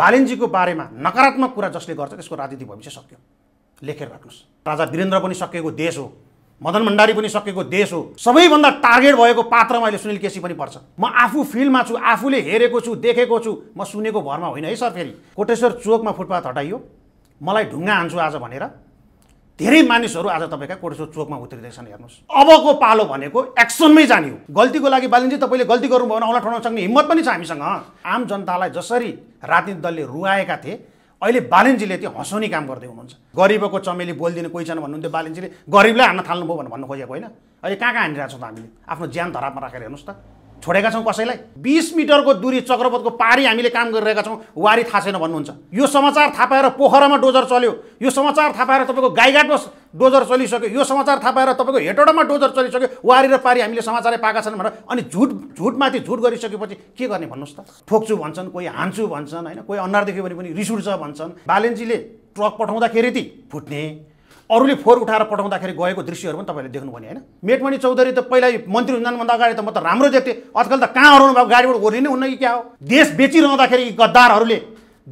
बालिन्जीको बारेमा नकारात्मक कुरा जसले गर्छ त्यसको राजनीति भविष्य सक्यो लेखेर राख्नुहोस् राजा वीरेन्द्र पनि सकेको देश हो मदन भण्डारी पनि सकेको देश हो सबैभन्दा टार्गेट भएको पात्रमा अहिले सुनिल केसी पनि पर्छ म आफू फिल्डमा छु आफूले हेरेको छु देखेको छु म सुनेको भरमा होइन है सर फेरि कोटेश्वर चोकमा फुटपाथ हटाइयो मलाई ढुङ्गा हान्छु आज भनेर धेरै मानिसहरू आज तपाईँका कोटेश्वर चोकमा उत्रिँदैछन् हेर्नुहोस् अबको पालो भनेको एक्सनमै जाने हो गल्तीको लागि बालिन्जी तपाईँले गल्ती गर्नुभयो भने औँला ठडाउन सक्ने हिम्मत पनि छ हामीसँग आम जनतालाई जसरी राजनीति दलले रुवाएका थिए अहिले बालिन्जीले त्यो हँसाउने काम गर्दै हुनुहुन्छ गरिबको चमेली बोलिदिने कोही छैन भन्नुहुन्थ्यो बालिन्जीले गरिबलाई हान्न थाल्नुभयो भनेर भन्नु खोजेको होइन अहिले कहाँ कहाँ हानिरहेको छौँ त हामीले आफ्नो ज्यान धरापमा राखेर हेर्नुहोस् त छोडेका छौँ कसैलाई बिस मिटरको दूरी चक्रपतको पारी हामीले काम गरिरहेका छौँ वारी थाहा छैन भन्नुहुन्छ यो समाचार थाहा पाएर पोखरामा डोजर चल्यो यो समाचार थाहा पाएर तपाईँको गाईघाटमा डोजर चलिसक्यो यो समाचार थाहा पाएर तपाईँको हेटोडामा डोजर चलिसक्यो वारी र पारी हामीले समाचारै पाएका छन् भनेर अनि झुट झुटमाथि झुट गरिसकेपछि के गर्ने भन्नुहोस् त ठोक्छु भन्छन् कोही हान्छु भन्छन् होइन कोही अनुहार देख्यो भने पनि रिस उठ्छ भन्छन् बालेन्जीले ट्रक पठाउँदाखेरि ती फुट्ने अरूले फोहोर उठाएर पठाउँदाखेरि गएको दृश्यहरू पनि तपाईँले देख्नुभयो होइन मेटमणि चौधरी त पहिला मन्त्री हुनुभन्दा अगाडि त म त राम्रो देख्थेँ आजकल त कहाँ हराउनु भएको गाडीबाट ओर्ने नै हुन्न कि क्या हो देश बेचिरहँदाखेरि यी गद्दारहरूले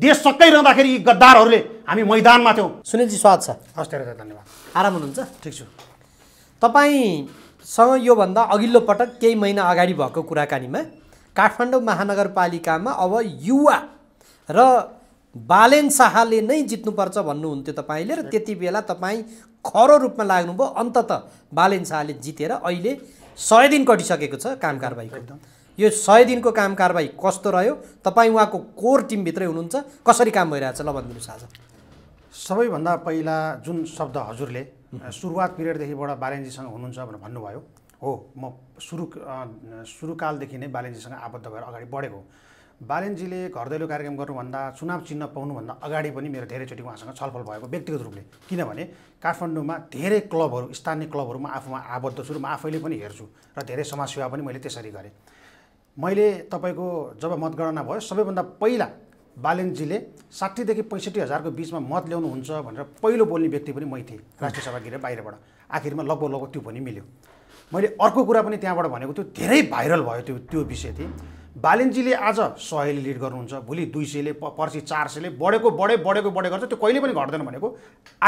देश सकाइरहँदाखेरि यी गद्दारहरूले हामी मैदानमा थियौँ सुनिलजी स्वागत छ हस् धेरै धन्यवाद आराम हुनुहुन्छ ठिक छु तपाईँसँग योभन्दा अघिल्लो पटक केही महिना अगाडि भएको कुराकानीमा काठमाडौँ महानगरपालिकामा अब युवा र बालेन शाहले नै जित्नुपर्छ भन्नुहुन्थ्यो तपाईँले र त्यति बेला तपाईँ खरो रूपमा लाग्नुभयो अन्तत बालेन शाहले जितेर अहिले सय दिन कटिसकेको छ काम कारवाहीको यो सय दिनको काम कारबाही कस्तो रह्यो तपाईँ उहाँको कोर टिमभित्रै हुनुहुन्छ कसरी काम भइरहेछ ल भनिदिनुहोस् आज सबैभन्दा पहिला जुन शब्द हजुरले सुरुवात पिरियडदेखिबाट बालेन्जीसँग हुनुहुन्छ भनेर भन्नुभयो हो म सुरु सुरुकालदेखि नै बालेन्जीसँग आबद्ध भएर अगाडि बढेको बालेनजीले घर दैलो कार्यक्रम गर्नुभन्दा चुनाव चिन्ह पाउनुभन्दा अगाडि पनि मेरो धेरैचोटि उहाँसँग छलफल भएको व्यक्तिगत रूपले किनभने काठमाडौँमा धेरै क्लबहरू स्थानीय क्लबहरूमा आफूमा आबद्ध छु र म आफैले पनि हेर्छु र धेरै समाजसेवा पनि मैले त्यसरी गरेँ मैले तपाईँको जब मतगणना भयो सबैभन्दा पहिला बालेनजीले साठीदेखि पैँसठी हजारको बिचमा मत ल्याउनुहुन्छ भनेर पहिलो बोल्ने व्यक्ति पनि मै थिएँ राष्ट्रिय सभा गिरेर बाहिरबाट आखिरमा लगभग लगभग त्यो पनि मिल्यो मैले अर्को कुरा पनि त्यहाँबाट भनेको थियो धेरै भाइरल भयो त्यो त्यो विषय थिएँ बालेन्जीले आज सयले लिड गर्नुहुन्छ भोलि दुई सयले पर्सि चार सयले बढेको बढे बढेको बढे गर्छ त्यो कहिले पनि घट्दैन भनेको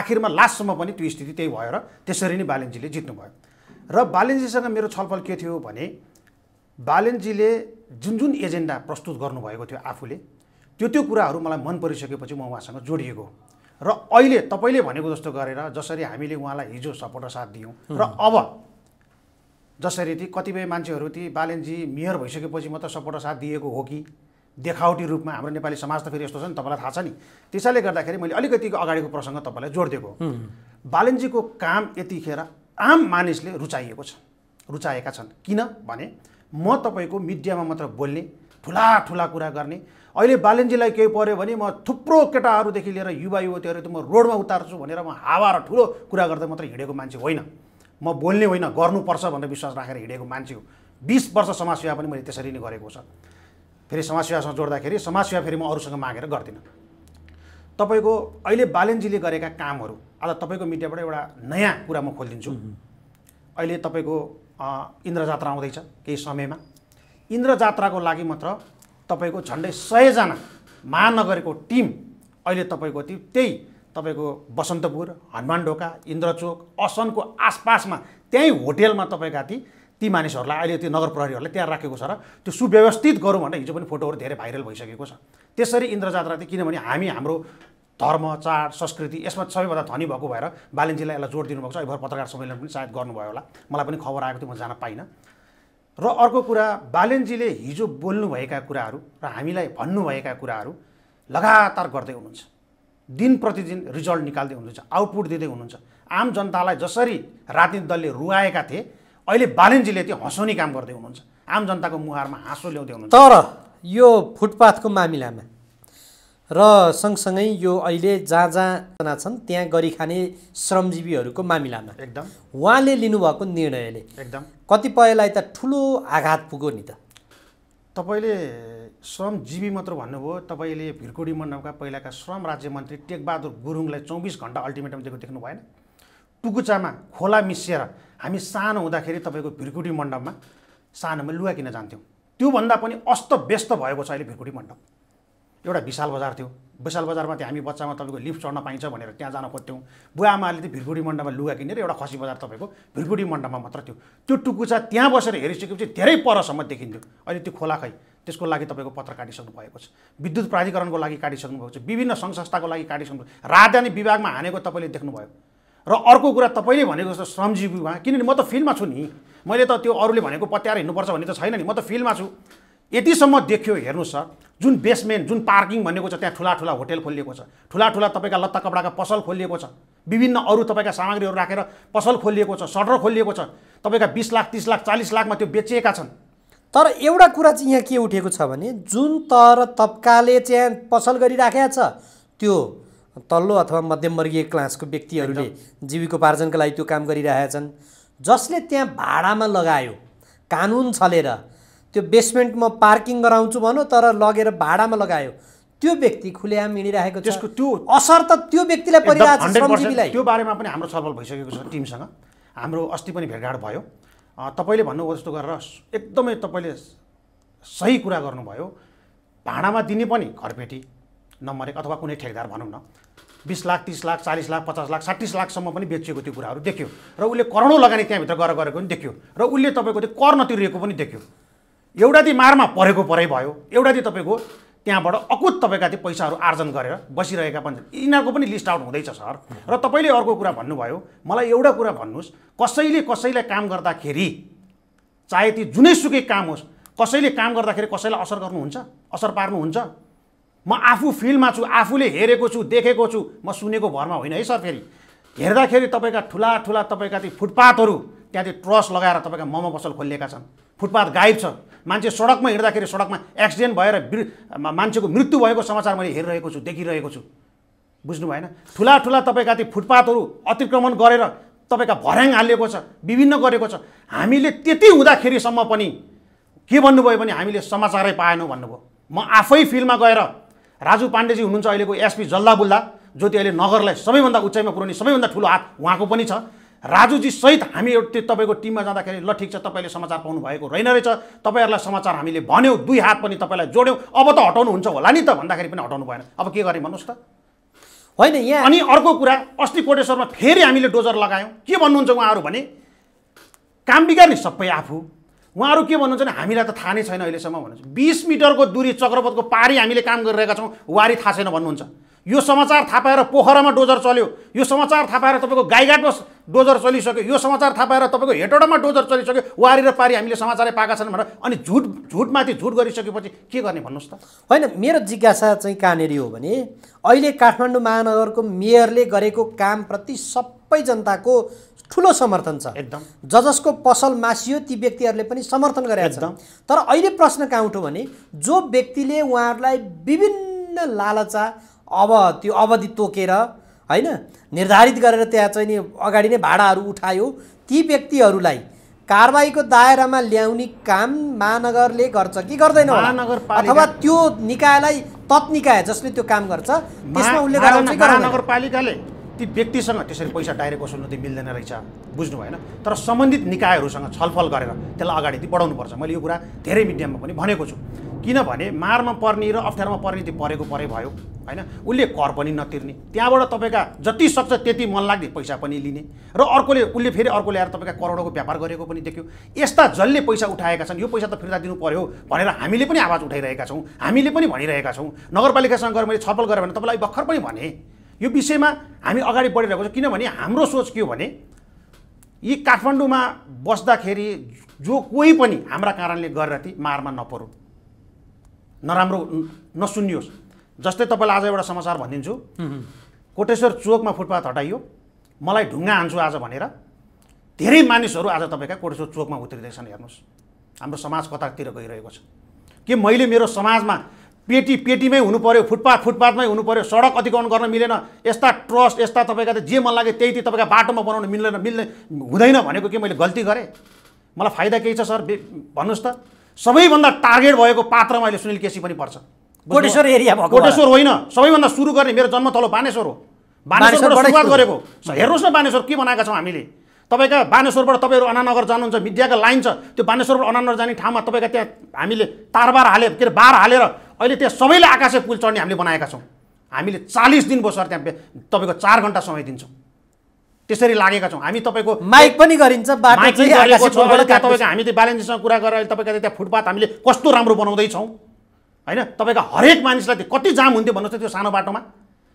आखिरमा लास्टसम्म पनि त्यो स्थिति त्यही भएर त्यसरी नै बालेन्जीले जित्नुभयो र बालेन्जीसँग मेरो छलफल के थियो भने बालेन्जीले जुन जुन एजेन्डा प्रस्तुत गर्नुभएको थियो आफूले त्यो त्यो कुराहरू मलाई मन परिसकेपछि म उहाँसँग जोडिएको र अहिले तपाईँले भनेको जस्तो गरेर जसरी हामीले उहाँलाई हिजो सपोर्ट र साथ दियौँ र अब जसरी ती कतिपय मान्छेहरू ती बालेनजी मेयर भइसकेपछि म त सपोर्ट साथ दिएको हो कि देखावटी रूपमा हाम्रो नेपाली समाज त फेरि यस्तो छ नि तपाईँलाई थाहा छ नि त्यसैले गर्दाखेरि मैले अलिकति अगाडिको प्रसङ्ग तपाईँलाई जोडिदिएको हो बालेनजीको काम यतिखेर आम मानिसले रुचाइएको छ रुचाएका छन् किन भने म तपाईँको मिडियामा मात्र बोल्ने ठुला ठुला कुरा गर्ने अहिले बालेनजीलाई केही पऱ्यो भने म थुप्रो केटाहरूदेखि लिएर युवा युवतीहरू त म रोडमा उतार्छु भनेर म हावा र ठुलो कुरा गर्दै मात्र हिँडेको मान्छे होइन म बोल्ने होइन गर्नुपर्छ भनेर विश्वास राखेर हिँडेको मान्छे हो बिस वर्ष समाजसेवा पनि मैले त्यसरी नै गरेको छ फेरि समाजसेवासँग जोड्दाखेरि समाजसेवा फेरि म अरूसँग मागेर गर्दिनँ तपाईँको अहिले बालेनजीले गरेका कामहरू आज तपाईँको मिडियाबाट एउटा नयाँ कुरा म खोलिदिन्छु अहिले तपाईँको इन्द्र जात्रा आउँदैछ केही समयमा इन्द्र जात्राको लागि मात्र तपाईँको झन्डै सयजना महानगरको टिम अहिले तपाईँको त्यो त्यही तपाईँको बसन्तपुर हनुमान ढोका इन्द्रचोक असनको आसपासमा त्यहीँ होटेलमा तपाईँका ती ती मानिसहरूलाई अहिले त्यो नगर प्रहरीहरूलाई त्यहाँ राखेको छ र त्यो सुव्यवस्थित गरौँ भनेर हिजो पनि फोटोहरू धेरै भाइरल भइसकेको छ त्यसरी इन्द्रजात्रा चाहिँ किनभने हामी हाम्रो धर्म चाड संस्कृति यसमा सबैभन्दा धनी भएको भएर बालिन्जीलाई यसलाई जोड दिनुभएको छ अहिले पत्रकार सम्मेलन पनि सायद गर्नुभयो होला मलाई पनि खबर आएको थियो म जान पाइनँ र अर्को कुरा बालेनजीले हिजो बोल्नुभएका कुराहरू र हामीलाई भन्नुभएका कुराहरू लगातार गर्दै हुनुहुन्छ दिन प्रतिदिन रिजल्ट निकाल्दै हुनुहुन्छ आउटपुट दिँदै हुनुहुन्छ आम जनतालाई जसरी राजनीतिक दलले रुवाएका थिए अहिले बालेनजीले त्यो हँसाउने काम गर्दै हुनुहुन्छ आम जनताको मुहारमा हाँसो ल्याउँदै हुनुहुन्छ तर यो फुटपाथको मामिलामा र सँगसँगै यो अहिले जहाँ जहाँ छन् त्यहाँ गरिखाने खाने श्रमजीवीहरूको मामिलामा एकदम उहाँले लिनुभएको निर्णयले एकदम कतिपयलाई त ठुलो आघात पुग्यो नि त तपाईँले श्रमजीवी मात्र भन्नुभयो तपाईँले भिरकोडी मण्डपका पहिलाका श्रम राज्य मन्त्री टेकबहादुर गुरुङलाई चौबिस घन्टा अल्टिमेटम दिएको देख्नु भएन टुकुचामा खोला मिसिएर हामी सानो हुँदाखेरि तपाईँको भिरकुटी मण्डपमा सानोमा लुगा किन जान्थ्यौँ त्योभन्दा पनि अस्त व्यस्त भएको छ अहिले भिरकुटी मण्डप एउटा विशाल बजार थियो विशाल बजारमा त्यहाँ हामी बच्चामा तपाईँको लिफ्ट चढ्न पाइन्छ भनेर त्यहाँ जान खोज्थ्यौँ बुवा आमाले त्यो भिरकुटी मण्डपमा लुगा किनेर एउटा खसी बजार तपाईँको भिरकुटी मण्डपमा मात्र थियो त्यो टुकुचा त्यहाँ बसेर हेरिसकेपछि धेरै परसम्म देखिन्थ्यो अहिले त्यो खोला खै त्यसको लागि तपाईँको पत्र काटिसक्नु भएको छ विद्युत प्राधिकरणको लागि काटिसक्नु भएको छ विभिन्न सङ्घ संस्थाको लागि काटिसक्नु भएको राजधानी विभागमा हानेको तपाईँले देख्नुभयो र अर्को कुरा तपाईँले भनेको जस्तो श्रमजीवीमा किनभने म त फिल्डमा छु नि मैले त त्यो अरूले भनेको पत्याएर हिँड्नुपर्छ भन्ने त छैन नि म त फिल्डमा छु यतिसम्म देखियो हेर्नुहोस् सर जुन बेसमेन्ट जुन पार्किङ भनेको छ त्यहाँ ठुला ठुला होटेल खोलिएको छ ठुला ठुला तपाईँका लत्ता कपडाका पसल खोलिएको छ विभिन्न अरू तपाईँका सामग्रीहरू राखेर पसल खोलिएको छ सटर खोलिएको छ तपाईँका बिस लाख तिस लाख चालिस लाखमा त्यो बेचिएका छन् तर एउटा कुरा चाहिँ यहाँ के उठेको छ भने जुन तर तब्काले चाहिँ पसल गरिराखेको छ त्यो तल्लो अथवा मध्यमवर्गीय क्लासको व्यक्तिहरूले जीविकोपार्जनका लागि त्यो काम गरिरहेछन् जसले त्यहाँ भाडामा लगायो कानुन छलेर त्यो बेसमेन्टमा पार्किङ गराउँछु भनौँ तर लगेर भाडामा लगायो त्यो व्यक्ति खुलेआम हिँडिरहेको त्यसको त्यो असर त त्यो व्यक्तिलाई परिरहेको छ त्यो बारेमा पनि हाम्रो छलफल भइसकेको छ टिमसँग हाम्रो अस्ति पनि भेटघाट भयो तपाईँले भन्नुभयो जस्तो गरेर एकदमै तपाईँले सही कुरा गर्नुभयो भाँडामा दिने पनि घरपेटी नम्बर एक अथवा कुनै ठेकदार भनौँ न बिस लाख तिस लाख चालिस लाख पचास लाख साठी लाखसम्म पनि बेचिएको त्यो कुराहरू देख्यो र उसले करोडौँ लगानी त्यहाँभित्र गरेर गरेको पनि देख्यो र उसले तपाईँको त्यो कर नतिरिएको पनि देख्यो एउटा दि मारमा परेको परै भयो एउटा दि तपाईँको त्यहाँबाट अकुत तपाईँका त्यो पैसाहरू आर्जन गरेर बसिरहेका पनि यिनीहरूको पनि लिस्ट आउट हुँदैछ सर र तपाईँले अर्को कुरा भन्नुभयो मलाई एउटा कुरा भन्नुहोस् कसैले कसैलाई काम गर्दाखेरि चाहे त्यो सुकै काम होस् कसैले काम गर्दाखेरि कसैलाई असर गर्नुहुन्छ असर पार्नुहुन्छ म आफू फिल्डमा छु आफूले हेरेको छु देखेको छु म सुनेको भरमा होइन है सर फेरि हेर्दाखेरि तपाईँका ठुला ठुला तपाईँका ती फुटपाथहरू त्यहाँ त्यो ट्रस लगाएर तपाईँका मोमो पसल खोलिएका छन् फुटपाथ गायब छ मान्छे सडकमा हिँड्दाखेरि सडकमा एक्सिडेन्ट भएर मान्छेको मृत्यु भएको समाचार मैले हेरिरहेको छु देखिरहेको छु बुझ्नु भएन ठुला ठुला तपाईँका ती फुटपाथहरू अतिक्रमण गरेर तपाईँका भर्याङ हालिएको छ विभिन्न गरेको छ हामीले त्यति हुँदाखेरिसम्म पनि के भन्नुभयो भने हामीले समाचारै पाएनौँ भन्नुभयो म आफै फिल्डमा गएर राजु पाण्डेजी हुनुहुन्छ अहिलेको एसपी जल्दा बुल्ला जो त्यो अहिले नगरलाई सबैभन्दा उचाइमा पुऱ्याउने सबैभन्दा ठुलो हात उहाँको पनि छ सहित हामी त्यो तपाईँको टिममा जाँदाखेरि ल ठिक छ तपाईँले समाचार पाउनु भएको रहेन रहेछ तपाईँहरूलाई समाचार हामीले भन्यौँ दुई हात पनि तपाईँलाई जोड्यौँ अब त हटाउनुहुन्छ होला नि त भन्दाखेरि पनि हटाउनु भएन अब के गरेँ भन्नुहोस् त होइन यहाँ अनि अर्को कुरा अस्ति कोटेश्वरमा फेरि हामीले डोजर लगायौँ के भन्नुहुन्छ उहाँहरू भने काम बिगार्ने सबै आफू उहाँहरू के भन्नुहुन्छ भने हामीलाई त थाहा नै छैन अहिलेसम्म भन्नुहुन्छ बिस मिटरको दुरी चक्रपथको पारी हामीले काम गरिरहेका छौँ वारी थाहा छैन भन्नुहुन्छ यो समाचार थाहा पाएर पोखरामा डोजर चल्यो यो समाचार थाहा पाएर तपाईँको गाईघाटमा डोजर चलिसक्यो यो समाचार थाहा पाएर तपाईँको हेटौडामा डोजर चलिसक्यो वारी र पारी हामीले समाचारै पाएका छन् भनेर अनि झुट झुटमाथि झुट गरिसकेपछि के गर्ने भन्नुहोस् त होइन मेरो जिज्ञासा चाहिँ कहाँनिर हो भने अहिले काठमाडौँ महानगरको मेयरले गरेको कामप्रति सबै जनताको ठुलो समर्थन छ एकदम ज जसको पसल मासियो ती व्यक्तिहरूले पनि समर्थन गरेका छन् तर अहिले प्रश्न कहाँ उठ्यो भने जो व्यक्तिले उहाँहरूलाई विभिन्न लालचा अब त्यो अवधि तोकेर होइन निर्धारित गरेर त्यहाँ चाहिँ नि अगाडि नै भाडाहरू उठायो ती व्यक्तिहरूलाई कारवाहीको दायरामा ल्याउने काम महानगरले गर्छ कि गर्दैन अथवा त्यो निकायलाई तत्निकाय जसले त्यो काम गर्छ त्यसमा उसले महानगरपालिकाले ती व्यक्तिसँग त्यसरी पैसा डाइरेक्ट वसुल्नु त मिल्दैन रहेछ बुझ्नु भएन तर सम्बन्धित निकायहरूसँग छलफल गरेर त्यसलाई अगाडि बढाउनुपर्छ मैले यो कुरा धेरै मिडियामा पनि भनेको छु किनभने मारमा पर्ने र अप्ठ्यारोमा पर्ने त्यो परेको परे भयो होइन उसले कर पनि नतिर्ने त्यहाँबाट तपाईँका जति सक्छ त्यति मन लाग्ने पैसा पनि लिने र अर्कोले उसले फेरि अर्को ल्याएर तपाईँका करोडको व्यापार गरेको पनि देख्यो यस्ता जसले पैसा उठाएका छन् यो पैसा त फिर्ता दिनु पर्यो भनेर हामीले पनि आवाज उठाइरहेका छौँ हामीले पनि भनिरहेका छौँ नगरपालिकासँग गएर मैले छलफल गरेँ भने तपाईँलाई भर्खर पनि भने यो विषयमा हामी अगाडि बढिरहेको छ किनभने हाम्रो सोच के हो भने यी काठमाडौँमा बस्दाखेरि जो कोही पनि हाम्रा कारणले गरेर ती मारमा नपरो नराम्रो नसुनियोस् जस्तै तपाईँलाई आज एउटा समाचार भनिदिन्छु कोटेश्वर चोकमा फुटपाथ हटाइयो मलाई ढुङ्गा हान्छु आज भनेर धेरै मानिसहरू आज तपाईँका कोटेश्वर चोकमा उत्रिँदैछन् हेर्नुहोस् हाम्रो समाज कतातिर गइरहेको छ के मैले मेरो समाजमा पेटी पेटीमै हुनु पऱ्यो फुटपाथ फुटपाथमै हुनु पऱ्यो सडक अतिक्रमण गर्न मिलेन यस्ता ट्रस्ट यस्ता तपाईँका त जे मन लाग्यो त्यही त्यही तपाईँका बाटोमा बनाउनु मिल्दैन मिल्ने हुँदैन भनेको के मैले गल्ती गरेँ मलाई फाइदा केही छ सर भन्नुहोस् त सबैभन्दा टार्गेट भएको पात्रमा अहिले सुनिल केसी पनि पर्छ कोटेश्वर एरिया भएको कोटेश्वर होइन सबैभन्दा सुरु गर्ने मेरो जन्मथलो बानेश्वर हो बानेश्वरबाट सुरुवात गरेको हेर्नुहोस् न बानेश्वर के बनाएका छौँ हामीले तपाईँका बानेश्वरबाट तपाईँहरू अनानगर जानुहुन्छ मिडियाको लाइन छ त्यो बानेश्वरबाट अनानगर जाने ठाउँमा तपाईँका त्यहाँ हामीले तारबार हाले के अरे बार हालेर अहिले त्यहाँ सबैले आकाशे पुल चढ्ने हामीले बनाएका छौँ हामीले चालिस दिन सर त्यहाँ तपाईँको चार घन्टा समय दिन्छौँ त्यसरी लागेका छौँ हामी तपाईँको माइक पनि गरिन्छ तपाईँको हामी त्यो ब्यालेन्सीसँग कुरा गरेर तपाईँको त्यहाँ फुटपाथ हामीले कस्तो राम्रो बनाउँदैछौँ होइन तपाईँको हरेक मानिसलाई कति जाम हुन्थ्यो भन्नुहोस् त त्यो सानो बाटोमा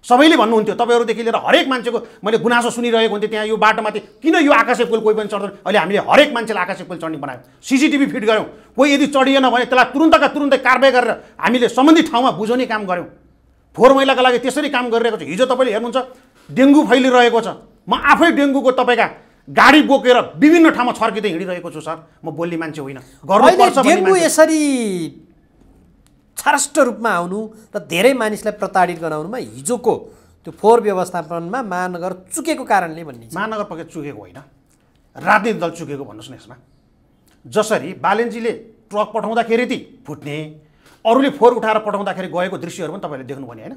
सबैले भन्नुहुन्थ्यो तपाईँहरूदेखि लिएर हरेक मान्छेको मैले गुनासो सुनिरहेको हुन्थेँ त्यहाँ यो बाटोमाथि किन यो आकाशे पुल कोही पनि चढ्दैन अहिले हामीले हरेक मान्छेलाई आकाशे पुल चढ्ने बनायौँ सिसिटिभी फिट गऱ्यौँ कोही यदि चढिएन भने त्यसलाई तुरुन्तका तुरुन्तै कारवाही गरेर हामीले सम्बन्धित ठाउँमा बुझाउने काम गऱ्यौँ फोहोर मैलाका लागि त्यसरी काम गरिरहेको छ हिजो तपाईँले हेर्नुहुन्छ डेङ्गु फैलिरहेको छ म आफै डेङ्गुको तपाईँका गाडी बोकेर विभिन्न ठाउँमा छर्किँदै हिँडिरहेको छु सर म बोल्ने मान्छे होइन गर्नुपर्छ यसरी छारष्ट रूपमा आउनु र धेरै मानिसलाई प्रताडित गराउनुमा हिजोको त्यो फोहोर व्यवस्थापनमा महानगर चुकेको कारणले भन्ने महानगर पक्कै चुकेको होइन राजनीतिक दल चुकेको भन्नुहोस् न यसमा जसरी बालेन्जीले ट्रक पठाउँदाखेरि ती फुट्ने अरूले फोहोर उठाएर पठाउँदाखेरि गएको दृश्यहरू पनि तपाईँले देख्नु भने होइन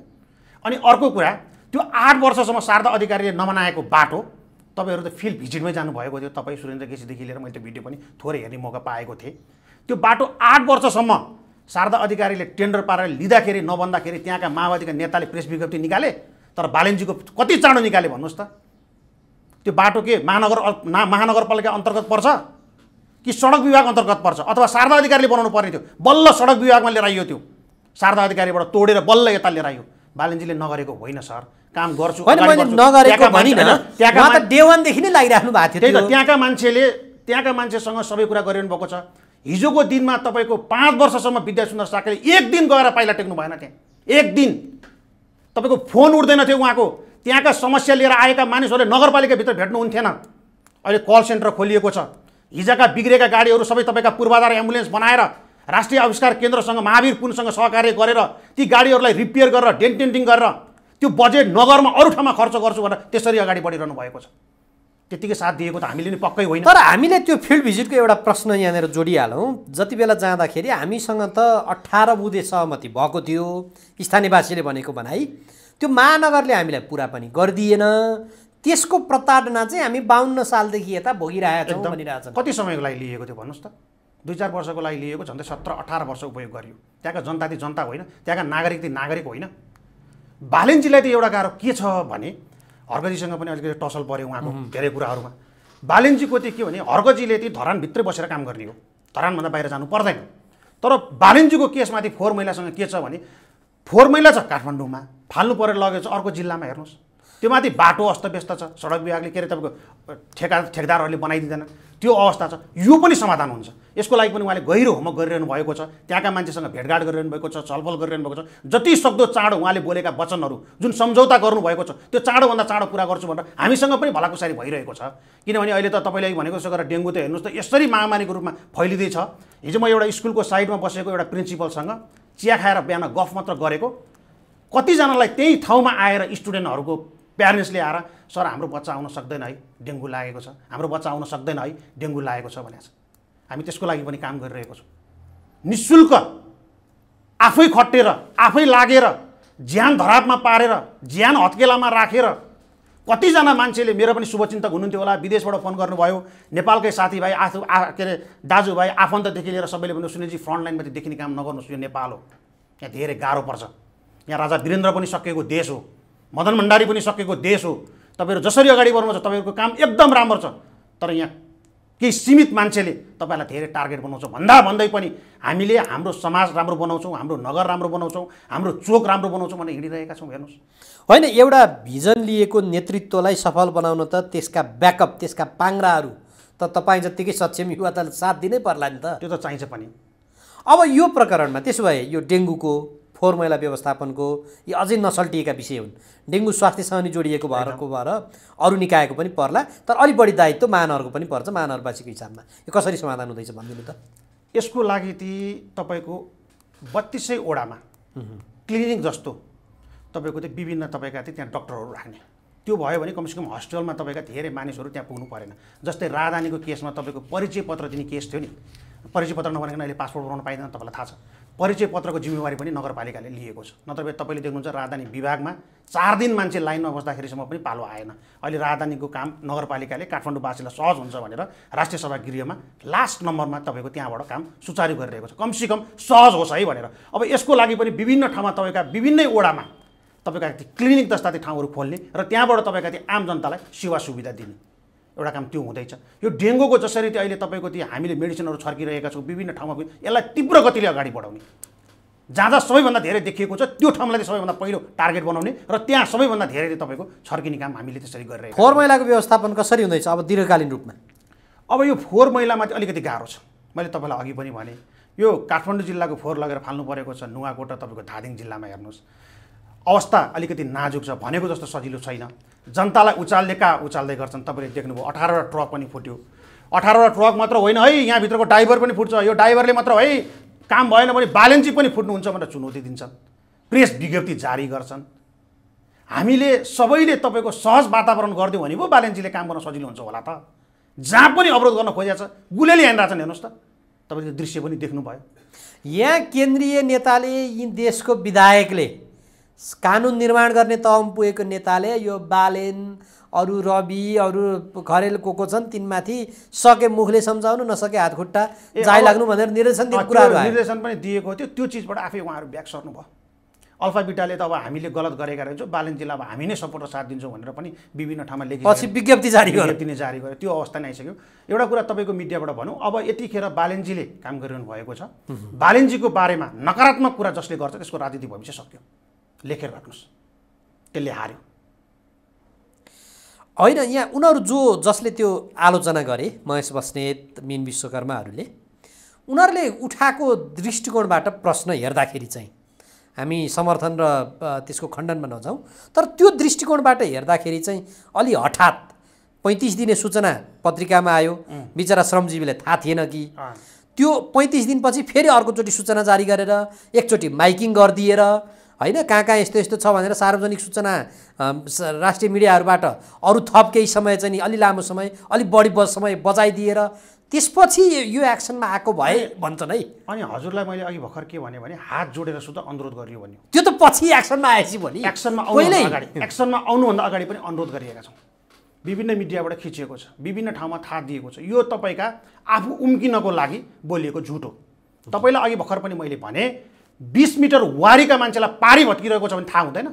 अनि अर्को कुरा त्यो आठ वर्षसम्म शारदा अधिकारीले नमनाएको बाटो तपाईँहरू त फिल्ड भिजिटमै जानुभएको थियो तपाईँ सुरेन्द्र केसीदेखि लिएर मैले त्यो भिडियो पनि थोरै हेर्ने मौका पाएको थिएँ त्यो बाटो आठ वर्षसम्म शारदा अधिकारीले टेन्डर पारेर लिँदाखेरि नभन्दाखेरि त्यहाँका माओवादीका नेताले प्रेस विज्ञप्ति निकाले तर बालेन्जीको कति चाँडो निकाले भन्नुहोस् त त्यो बाटो के महानगर ना महानगरपालिका अन्तर्गत पर्छ कि सडक विभाग अन्तर्गत पर्छ अथवा शारदा अधिकारीले बनाउनु पर्ने थियो बल्ल सडक विभागमा लिएर आइयो त्यो शारदा अधिकारीबाट तोडेर बल्ल यता लिएर आइयो बालेन्जीले नगरेको होइन सर काम गर्छु त्यहाँका मान्छेले त्यहाँका मान्छेसँग सबै कुरा गरिरहनु भएको छ हिजोको दिनमा तपाईँको पाँच वर्षसम्म विद्या सुन्दर साकेले एक दिन गएर पाइला टेक्नु भएन त्यहाँ एक दिन तपाईँको फोन उठ्दैन थियो उहाँको त्यहाँका समस्या लिएर आएका मानिसहरूले नगरपालिकाभित्र भेट्नुहुन्थेन अहिले कल सेन्टर खोलिएको छ हिजोका बिग्रेका गाडीहरू सबै तपाईँका पूर्वाधार एम्बुलेन्स बनाएर राष्ट्रिय आविष्कार केन्द्रसँग महावीर पुनसँग सहकार्य गरेर ती गाडीहरूलाई रिपेयर गरेर डेन्टेन्टिङ गरेर त्यो बजेट नगरमा अरू ठाउँमा खर्च गर्छु भनेर त्यसरी अगाडि बढिरहनु भएको छ त्यतिकै साथ दिएको त हामीले नि पक्कै होइन तर हामीले त्यो फिल्ड भिजिटको एउटा प्रश्न यहाँनिर जोडिहालौँ जति बेला जाँदाखेरि हामीसँग त अठार बुधे सहमति भएको थियो स्थानीयवासीले भनेको भनाइ त्यो महानगरले हामीलाई पुरा पनि गरिदिएन त्यसको प्रताडना चाहिँ हामी बाहन्न सालदेखि यता भोगिरहेका छौँ छ कति समयको लागि लिएको थियो भन्नुहोस् त दुई चार वर्षको लागि लिएको झन्डै सत्र अठार वर्ष उपयोग गरियो त्यहाँका जनता ती जनता होइन त्यहाँका नागरिक ती नागरिक होइन भालेन्जीलाई त एउटा गाह्रो के छ भने हर्गजीसँग पनि अलिकति टसल पऱ्यो उहाँको धेरै कुराहरूमा बालेन्जीको चाहिँ के भने हर्गजीले चाहिँ धरानभित्रै बसेर काम गर्ने हो धरानभन्दा बाहिर जानु पर्दैन तर बालेन्जीको केसमाथि फोहोर मैलासँग के छ भने फोहोर मैला छ काठमाडौँमा फाल्नु परेर लगेको छ अर्को जिल्लामा हेर्नुहोस् त्यो माथि बाटो अस्तव्यस्त छ सडक विभागले के अरे तपाईँको ठेका ठेकदारहरूले बनाइदिँदैन त्यो अवस्था छ यो पनि समाधान हुन्छ यसको लागि पनि उहाँले गहिरो होमवर्क गरिरहनु भएको छ त्यहाँका मान्छेसँग भेटघाट गरिरहनु भएको छ छलफल गरिरहनु भएको छ जति सक्दो चाँडो उहाँले बोलेका वचनहरू जुन सम्झौता गर्नुभएको छ त्यो चाँडोभन्दा चाँडो पुरा गर्छु भनेर हामीसँग पनि भलाकुसारी भइरहेको छ किनभने अहिले त तपाईँले भनेको जस्तो गरेर डेङ्गु त हेर्नुहोस् त यसरी महामारीको रूपमा फैलिँदैछ हिजो म एउटा स्कुलको साइडमा बसेको एउटा प्रिन्सिपलसँग चिया खाएर बिहान गफ मात्र गरेको कतिजनालाई त्यही ठाउँमा आएर स्टुडेन्टहरूको प्यारेन्ट्सले आएर सर हाम्रो बच्चा आउन सक्दैन है डेङ्गु लागेको छ हाम्रो बच्चा आउन सक्दैन है डेङ्गु लागेको छ भनेको छ हामी त्यसको लागि पनि काम गरिरहेको छौँ निशुल्क आफै खटेर आफै लागेर ज्यान धरापमा पारेर ज्यान हत्केलामा राखेर रा। कतिजना मान्छेले मेरो पनि शुभचिन्तक हुनुहुन्थ्यो होला विदेशबाट फोन गर्नुभयो नेपालकै साथीभाइ आफू आ के अरे दाजुभाइ आफन्तदेखि लिएर सबैले भन्नु फ्रन्टलाइनमा त्यो देखिने काम नगर्नुहोस् यो नेपाल हो यहाँ धेरै गाह्रो पर्छ यहाँ राजा वीरेन्द्र पनि सकेको देश हो मदन भण्डारी पनि सकेको देश हो तपाईँहरू जसरी अगाडि बढ्नुहुन्छ तपाईँहरूको काम एकदम राम्रो छ तर यहाँ केही सीमित मान्छेले तपाईँलाई धेरै टार्गेट बनाउँछ भन्दा भन्दै पनि हामीले हाम्रो समाज राम्रो बनाउँछौँ हाम्रो नगर राम्रो बनाउँछौँ हाम्रो चोक राम्रो बनाउँछौँ भनेर हिँडिरहेका छौँ हेर्नुहोस् होइन एउटा भिजन लिएको नेतृत्वलाई सफल बनाउन त त्यसका ब्याकअप त्यसका पाङ्राहरू त तपाईँ जत्तिकै सक्षम युवा त साथ दिनै पर्ला नि त त्यो त चाहिन्छ पनि अब यो प्रकरणमा त्यसो भए यो डेङ्गुको फोहोर मैला व्यवस्थापनको यी अझै नसल्टिएका विषय हुन् डेङ्गु स्वास्थ्यसँग नि जोडिएको भएरको भएर अरू निकायको पनि पर्ला तर अलिक बढी दायित्व मानहरूको पनि पर्छ महानगरवासीको हिसाबमा यो कसरी समाधान हुँदैछ भनिदिनु त यसको लागि ती तपाईँको बत्तिसैवटामा ओडामा क्लिनिक जस्तो तपाईँको त्यो विभिन्न तपाईँका त्यहाँ डक्टरहरू राख्ने त्यो भयो भने कमसेकम हस्पिटलमा तपाईँका धेरै मानिसहरू त्यहाँ पुग्नु परेन जस्तै राजधानीको केसमा तपाईँको परिचय पत्र दिने केस थियो नि परिचय पत्र नभनेको अहिले पासपोर्ट बनाउनु पाइँदैन तपाईँलाई थाहा छ परिचय पत्रको जिम्मेवारी पनि नगरपालिकाले लिएको छ नत्र तपाईँले देख्नुहुन्छ राजधानी विभागमा चार दिन मान्छे लाइनमा बस्दाखेरिसम्म पनि पालो आएन अहिले राजधानीको काम नगरपालिकाले काठमाडौँवासीलाई सहज हुन्छ भनेर राष्ट्रिय सभा गृहमा लास्ट नम्बरमा तपाईँको त्यहाँबाट काम सुचारू गरिरहेको छ कमसेकम सहज होस् है भनेर अब यसको लागि पनि विभिन्न ठाउँमा तपाईँका विभिन्नै ओडामा तपाईँका क्लिनिक जस्ता ती ठाउँहरू खोल्ने र त्यहाँबाट तपाईँका ती आम जनतालाई सेवा सुविधा दिने एउटा काम त्यो हुँदैछ यो डेङ्गुको जसरी त्यो अहिले तपाईँको त्यो हामीले मेडिसिनहरू छर्किरहेका छौँ विभिन्न ठाउँमा यसलाई तीव्र गतिले अगाडि बढाउने जहाँ जहाँ सबैभन्दा धेरै देखिएको छ त्यो ठाउँलाई सबैभन्दा पहिलो टार्गेट बनाउने र त्यहाँ सबैभन्दा धेरै तपाईँको छर्किने काम हामीले त्यसरी गरिरहेको फोहोर मैलाको व्यवस्थापन कसरी हुँदैछ अब दीर्घकालीन रूपमा अब यो फोहोर मैलामा चाहिँ अलिकति गाह्रो छ मैले तपाईँलाई अघि पनि भनेँ यो काठमाडौँ जिल्लाको फोहोर लगेर फाल्नु परेको छ नुवाकोट तपाईँको धादिङ जिल्लामा हेर्नुहोस् अवस्था अलिकति नाजुक छ भनेको जस्तो सजिलो छैन जनतालाई उचाल्ने कहाँ उचाल्दै गर्छन् तपाईँले देख्नुभयो अठारवटा ट्रक पनि फुट्यो अठारवटा ट्रक मात्र होइन है यहाँभित्रको ड्राइभर पनि फुट्छ यो ड्राइभरले मात्र है काम भएन भने ब्यालेन्सी पनि फुट्नुहुन्छ भनेर चुनौती दिन्छन् प्रेस विज्ञप्ति जारी गर्छन् हामीले सबैले तपाईँको सहज वातावरण गरिदियो भने पो ब्यालेन्सीले काम गर्न सजिलो हुन्छ होला त जहाँ पनि अवरोध गर्न खोजिरहेको छ गुलेले छन् हेर्नुहोस् त तपाईँले दृश्य पनि देख्नुभयो यहाँ केन्द्रीय नेताले यी देशको विधायकले कानुन निर्माण गर्ने तहमा पुगेको नेताले यो बालेन अरू रवि अरू घरेल को को छन् तिनमाथि सके मुखले सम्झाउनु नसके हातखुट्टा जाइ लाग्नु भनेर निर्देशन दिएको कुराहरू निर्देशन पनि दिएको थियो त्यो चिजबाट आफै उहाँहरू ब्याक सर्नु अल्फा अल्फाबिटाले त अब हामीले गलत गरेका रहेछौँ बालेन्जीलाई अब हामी नै सपोर्ट र साथ दिन्छौँ भनेर पनि विभिन्न ठाउँमा लेखेको पछि विज्ञप्ति जारी गरेर तिनी जारी गर्यो त्यो अवस्था नै आइसक्यो एउटा कुरा तपाईँको मिडियाबाट भनौँ अब यतिखेर बालेन्जीले काम गरिरहनु भएको छ बालेन्जीको बारेमा नकारात्मक कुरा जसले गर्छ त्यसको राजनीति भविष्य सक्यो लेखेर राख्नुहोस् त्यसले हार्यो होइन यहाँ उनीहरू जो जसले त्यो आलोचना गरे महेश बस्नेत मिन विश्वकर्माहरूले उनीहरूले उठाएको दृष्टिकोणबाट प्रश्न हेर्दाखेरि चाहिँ हामी समर्थन र त्यसको खण्डनमा नजाउँ तर त्यो दृष्टिकोणबाट हेर्दाखेरि चाहिँ अलि हठात पैँतिस दिने सूचना पत्रिकामा आयो बिचरा श्रमजीवीलाई थाहा थिएन कि त्यो पैँतिस दिनपछि फेरि अर्कोचोटि सूचना जारी गरेर एकचोटि माइकिङ गरिदिएर होइन कहाँ कहाँ यस्तो यस्तो छ भनेर सार्वजनिक सूचना राष्ट्रिय मिडियाहरूबाट अरू थप केही समय चाहिँ नि अलि लामो समय अलिक बढी समय बजाइदिएर त्यसपछि यो एक्सनमा आएको भए भन्छन् है अनि हजुरलाई मैले अघि भर्खर के भने भने हात जोडेर सुधा अनुरोध गरियो भन्यो त्यो त पछि एक्सनमा आएपछि भने एक्सनमा आउनु अगाडि एक्सनमा आउनुभन्दा अगाडि पनि अनुरोध गरिएका छौँ विभिन्न मिडियाबाट खिचिएको छ विभिन्न ठाउँमा थाहा दिएको छ यो तपाईँका आफू उम्किनको लागि बोलिएको झुट हो तपाईँलाई अघि भर्खर पनि मैले भने बिस मिटर वारीका मान्छेलाई पारी भत्किरहेको छ भने थाहा हुँदैन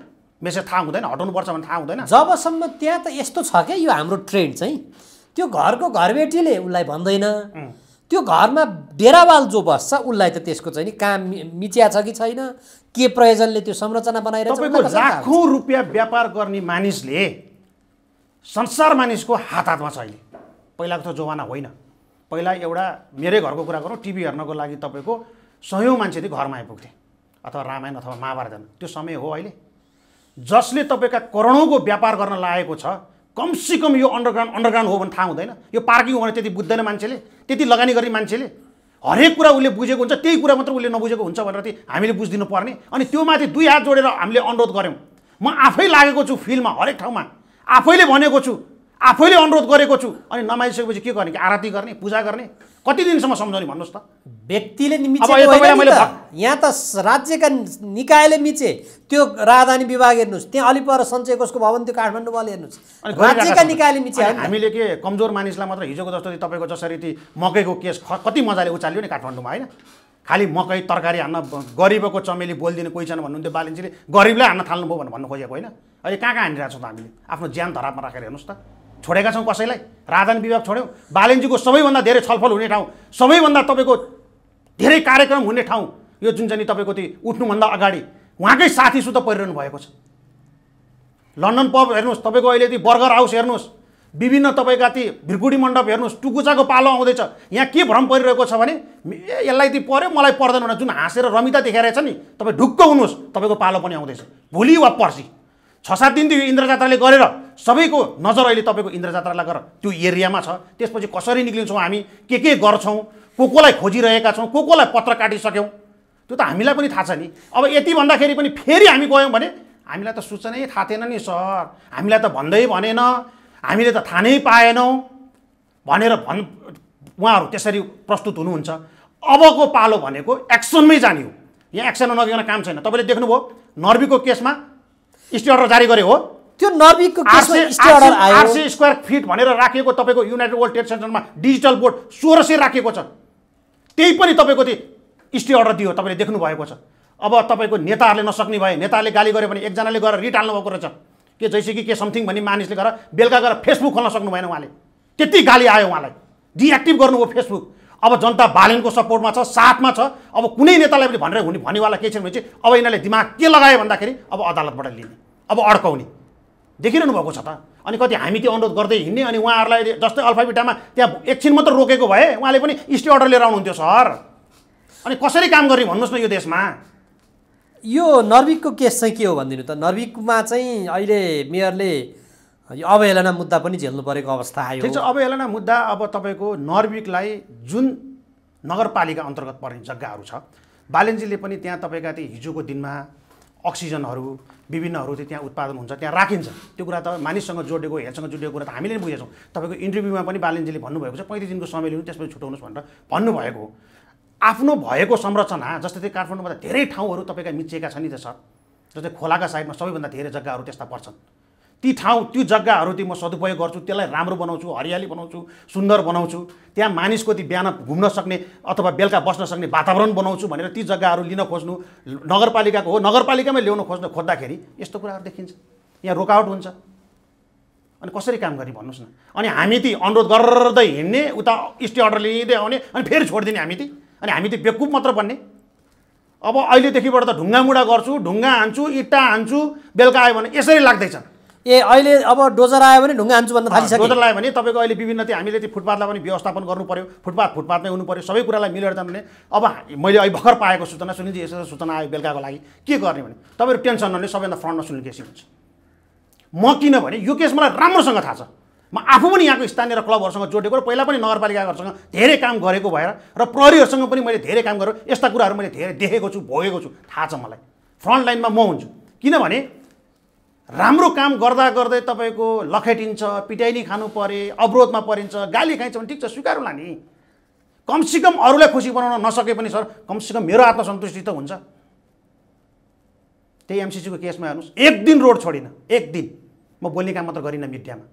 मेसेज थाहा हुँदैन हटाउनुपर्छ भने थाहा हुँदैन जबसम्म त्यहाँ त यस्तो छ क्या यो हाम्रो ट्रेन्ड चाहिँ त्यो घरको घरबेटीले उसलाई भन्दैन त्यो घरमा डेरावाल जो बस्छ उसलाई त त्यसको चाहिँ नि काम मिचिया छ कि छैन के प्रयोजनले त्यो संरचना बनाइरहेको लाखौँ रुपियाँ व्यापार गर्ने मानिसले संसार मानिसको हात हातमा छ अहिले पहिलाको त जमाना होइन पहिला एउटा मेरै घरको कुरा गरौँ टिभी हेर्नको लागि तपाईँको सयौँ मान्छे चाहिँ घरमा आइपुग्थे अथवा रामायण अथवा महाभारत त्यो समय हो अहिले जसले तपाईँका करोडौँको व्यापार गर्न लागेको छ कमसेकम यो अन्डरग्राउन्ड अन्डरग्राउन्ड हो भने थाहा हुँदैन यो पार्किङ हो भने त्यति बुझ्दैन मान्छेले त्यति लगानी गर्ने मान्छेले हरेक कुरा उसले बुझेको हुन्छ त्यही कुरा मात्र उसले नबुझेको हुन्छ भनेर चाहिँ हामीले बुझिदिनु पर्ने अनि त्यो माथि दुई हात जोडेर हामीले अनुरोध गऱ्यौँ म आफै लागेको छु फिल्डमा हरेक ठाउँमा आफैले भनेको छु आफैले अनुरोध गरेको छु अनि नमाइसकेपछि के गर्ने कि आरती गर्ने पूजा गर्ने कति दिनसम्म सम्झाउने भन्नुहोस् त व्यक्तिले यहाँ त राज्यका निकायले मिचे त्यो राजधानी विभाग हेर्नुहोस् त्यहाँ अलिपर पर सञ्चय कसको भवन त्यो काठमाडौँमाले हेर्नुहोस् राज्यका निकायले मिचे हामीले के कमजोर मानिसलाई मात्र हिजोको जस्तो तपाईँको जसरी ती मकैको केस कति मजाले उचाल्यो नि काठमाडौँमा होइन खालि मकै तरकारी हान्न गरिबको चमेली बोलिदिने कोही छैन भन्नुहुन्थ्यो बालिन्जीले गरिबलाई हान्न थाल्नुभयो भनेर भन्नु खोजेको होइन अहिले कहाँ कहाँ हानिरहेको छौँ त हामीले आफ्नो ज्यान धरापमा राखेर हेर्नुहोस् त छोडेका छौँ कसैलाई राजन विभाग छोड्यौँ बालेन्जीको सबैभन्दा धेरै छलफल हुने ठाउँ सबैभन्दा तपाईँको धेरै कार्यक्रम हुने ठाउँ यो जुन चाहिँ तपाईँको त्यो उठ्नुभन्दा अगाडि उहाँकै साथी परिरहनु भएको छ लन्डन पब हेर्नुहोस् तपाईँको अहिले ती बर्गर हाउस हेर्नुहोस् विभिन्न तपाईँका ती भिरगुडी मण्डप हेर्नुहोस् टुकुचाको पालो आउँदैछ यहाँ के भ्रम परिरहेको छ भने ए यसलाई ती पऱ्यो मलाई पर्दैन भने जुन हाँसेर रमिता देखाइरहेछ नि तपाईँ ढुक्क हुनुहोस् तपाईँको पालो पनि आउँदैछ भोलि वा पर्सि छ सात दिन दिनदेखि इन्द्रजात्राले गरेर सबैको नजर अहिले तपाईँको जात्रालाई गर त्यो एरियामा छ त्यसपछि कसरी निक्लिन्छौँ हामी के के गर्छौँ को कोलाई खोजिरहेका छौँ को कोलाई पत्र काटिसक्यौँ त्यो त हामीलाई पनि थाहा छ नि अब यति भन्दाखेरि पनि फेरि हामी गयौँ भने हामीलाई त सूचनै थाहा थिएन नि सर हामीलाई त भन्दै भनेन हामीले त थाहा नै पाएनौँ भनेर भन् उहाँहरू त्यसरी प्रस्तुत हुनुहुन्छ अबको पालो भनेको एक्सनमै जाने हो यहाँ एक्सन नगिकन काम छैन तपाईँले देख्नुभयो नर्बीको केसमा स्टे अर्डर जारी गरे हो त्यो नर्विकको आठ सय स्क्वायर फिट भनेर राखिएको तपाईँको युनाइटेड वर्ल्ड ट्रेड सेन्टरमा डिजिटल बोर्ड सोह्र सय राखिएको छ त्यही पनि तपाईँको त्यो स्टे अर्डर दियो तपाईँले देख्नु भएको छ अब तपाईँको नेताहरूले नसक्ने भए नेताहरूले गाली गऱ्यो भने एकजनाले गएर हाल्नु भएको रहेछ के जैसे कि के समथिङ भन्ने मानिसले गएर बेलुका गएर फेसबुक खोल्न सक्नु भएन उहाँले त्यति गाली आयो उहाँलाई डिएक्टिभ गर्नुभयो फेसबुक अब जनता बालिनको सपोर्टमा छ साथमा छ अब कुनै नेतालाई पनि भनेर हुने भनेवाला केही छैन भने चाहिँ अब यिनीहरूले दिमाग के लगायो भन्दाखेरि अब अदालतबाट लिने अब अड्काउने देखिरहनु भएको छ त अनि कति हामी त्यो अनुरोध गर्दै हिँड्ने अनि उहाँहरूलाई जस्तै अल्फाबिटामा त्यहाँ एकछिन मात्र रोकेको भए उहाँले पनि स्टे अर्डर लिएर आउनुहुन्थ्यो सर अनि कसरी काम गर्ने भन्नुहोस् न यो देशमा यो नर्विकको केस चाहिँ के हो भनिदिनु त नर्विकमा चाहिँ अहिले मेयरले यो अवहेलना मुद्दा पनि झेल्नु परेको अवस्था आयो ठिक छ अवहेलना मुद्दा अब तपाईँको नर्विकलाई जुन नगरपालिका अन्तर्गत पर्ने जग्गाहरू छ बालेन्जीले पनि त्यहाँ तपाईँका त्यो हिजोको दिनमा अक्सिजनहरू विभिन्नहरू चाहिँ त्यहाँ उत्पादन हुन्छ त्यहाँ राखिन्छ त्यो कुरा त मानिससँग जोडेको हेल्थसँग जोडेको कुरा त हामीले नै बुझेछौँ तपाईँको इन्टरभ्यूमा पनि बालिन्जीले भन्नुभएको छ पैँतिस दिनको समय लिनु त्यसपछि छुट्याउनुहोस् भनेर भन्नुभएको हो आफ्नो भएको संरचना जस्तै त्यो काठमाडौँमा त धेरै ठाउँहरू तपाईँका मिचिएका छन् नि त सर जस्तै खोलाका साइडमा सबैभन्दा धेरै जग्गाहरू त्यस्ता पर्छन् ती ठाउँ त्यो जग्गाहरू ती म सदुपयोग गर्छु त्यसलाई राम्रो बनाउँछु हरियाली बनाउँछु सुन्दर बनाउँछु त्यहाँ मानिसको ती बिहान घुम्न सक्ने अथवा बेलुका बस्न सक्ने वातावरण बनाउँछु भनेर ती जग्गाहरू लिन खोज्नु नगरपालिकाको हो नगरपालिकामै ल्याउन खोज्न खोज्दाखेरि यस्तो कुराहरू देखिन्छ यहाँ रोकावट हुन्छ अनि कसरी काम गर्ने भन्नुहोस् न अनि हामी ती अनुरोध गर्दै हिँड्ने उता स्टे अर्डर लिँदै आउने अनि फेरि छोडिदिने हामी ती अनि हामी ती बेकुप मात्र बन्ने अब अहिलेदेखिबाट त ढुङ्गामुढा गर्छु ढुङ्गा हान्छु इट्टा हान्छु बेलुका आयो भने यसरी लाग्दैछ ए अहिले अब डोजर आयो भने ढुङ्गा हान्छु भन्न थालिसक्यो डोजर लायो भने तपाईँको अहिले विभिन्न त्यो हामीले त्यो फुटपाथलाई पनि व्यवस्थापन गर्नु पऱ्यो फुटपाथ फुटपाथमै हुनु पऱ्यो सबै कुरालाई मिलेर जानु अब मैले अहिले भर्खर पाएको सूचना सुनिन्छ यसो सूचना आयो बेलुकाको लागि के गर्ने भने तपाईँहरू टेन्सन नले सबैभन्दा फ्रन्टमा सुनिल केसी हुन्छ म किनभने यो केस मलाई राम्रोसँग थाहा छ म आफू पनि यहाँको स्थानीय र क्लबहरूसँग जोडेको र पहिला पनि नगरपालिकाहरूसँग धेरै काम गरेको भएर र प्रहरीहरूसँग पनि मैले धेरै काम गरेर यस्ता कुराहरू मैले धेरै देखेको छु भोगेको छु थाहा छ मलाई फ्रन्ट लाइनमा म हुन्छु किनभने राम्रो काम गर्दा गर्दै तपाईँको लखेटिन्छ पिटाइनी खानु परे अवरोधमा परिन्छ गाली खाइन्छ भने ठिक छ स्वीकारौँला नि कमसेकम अरूलाई खुसी बनाउन नसके पनि सर कमसेकम मेरो आत्मसन्तुष्टि त हुन्छ त्यही एमसिसीको केसमा हेर्नुहोस् एक दिन रोड छोडिनँ एक दिन म बोल्ने काम मात्र गरिनँ मिडियामा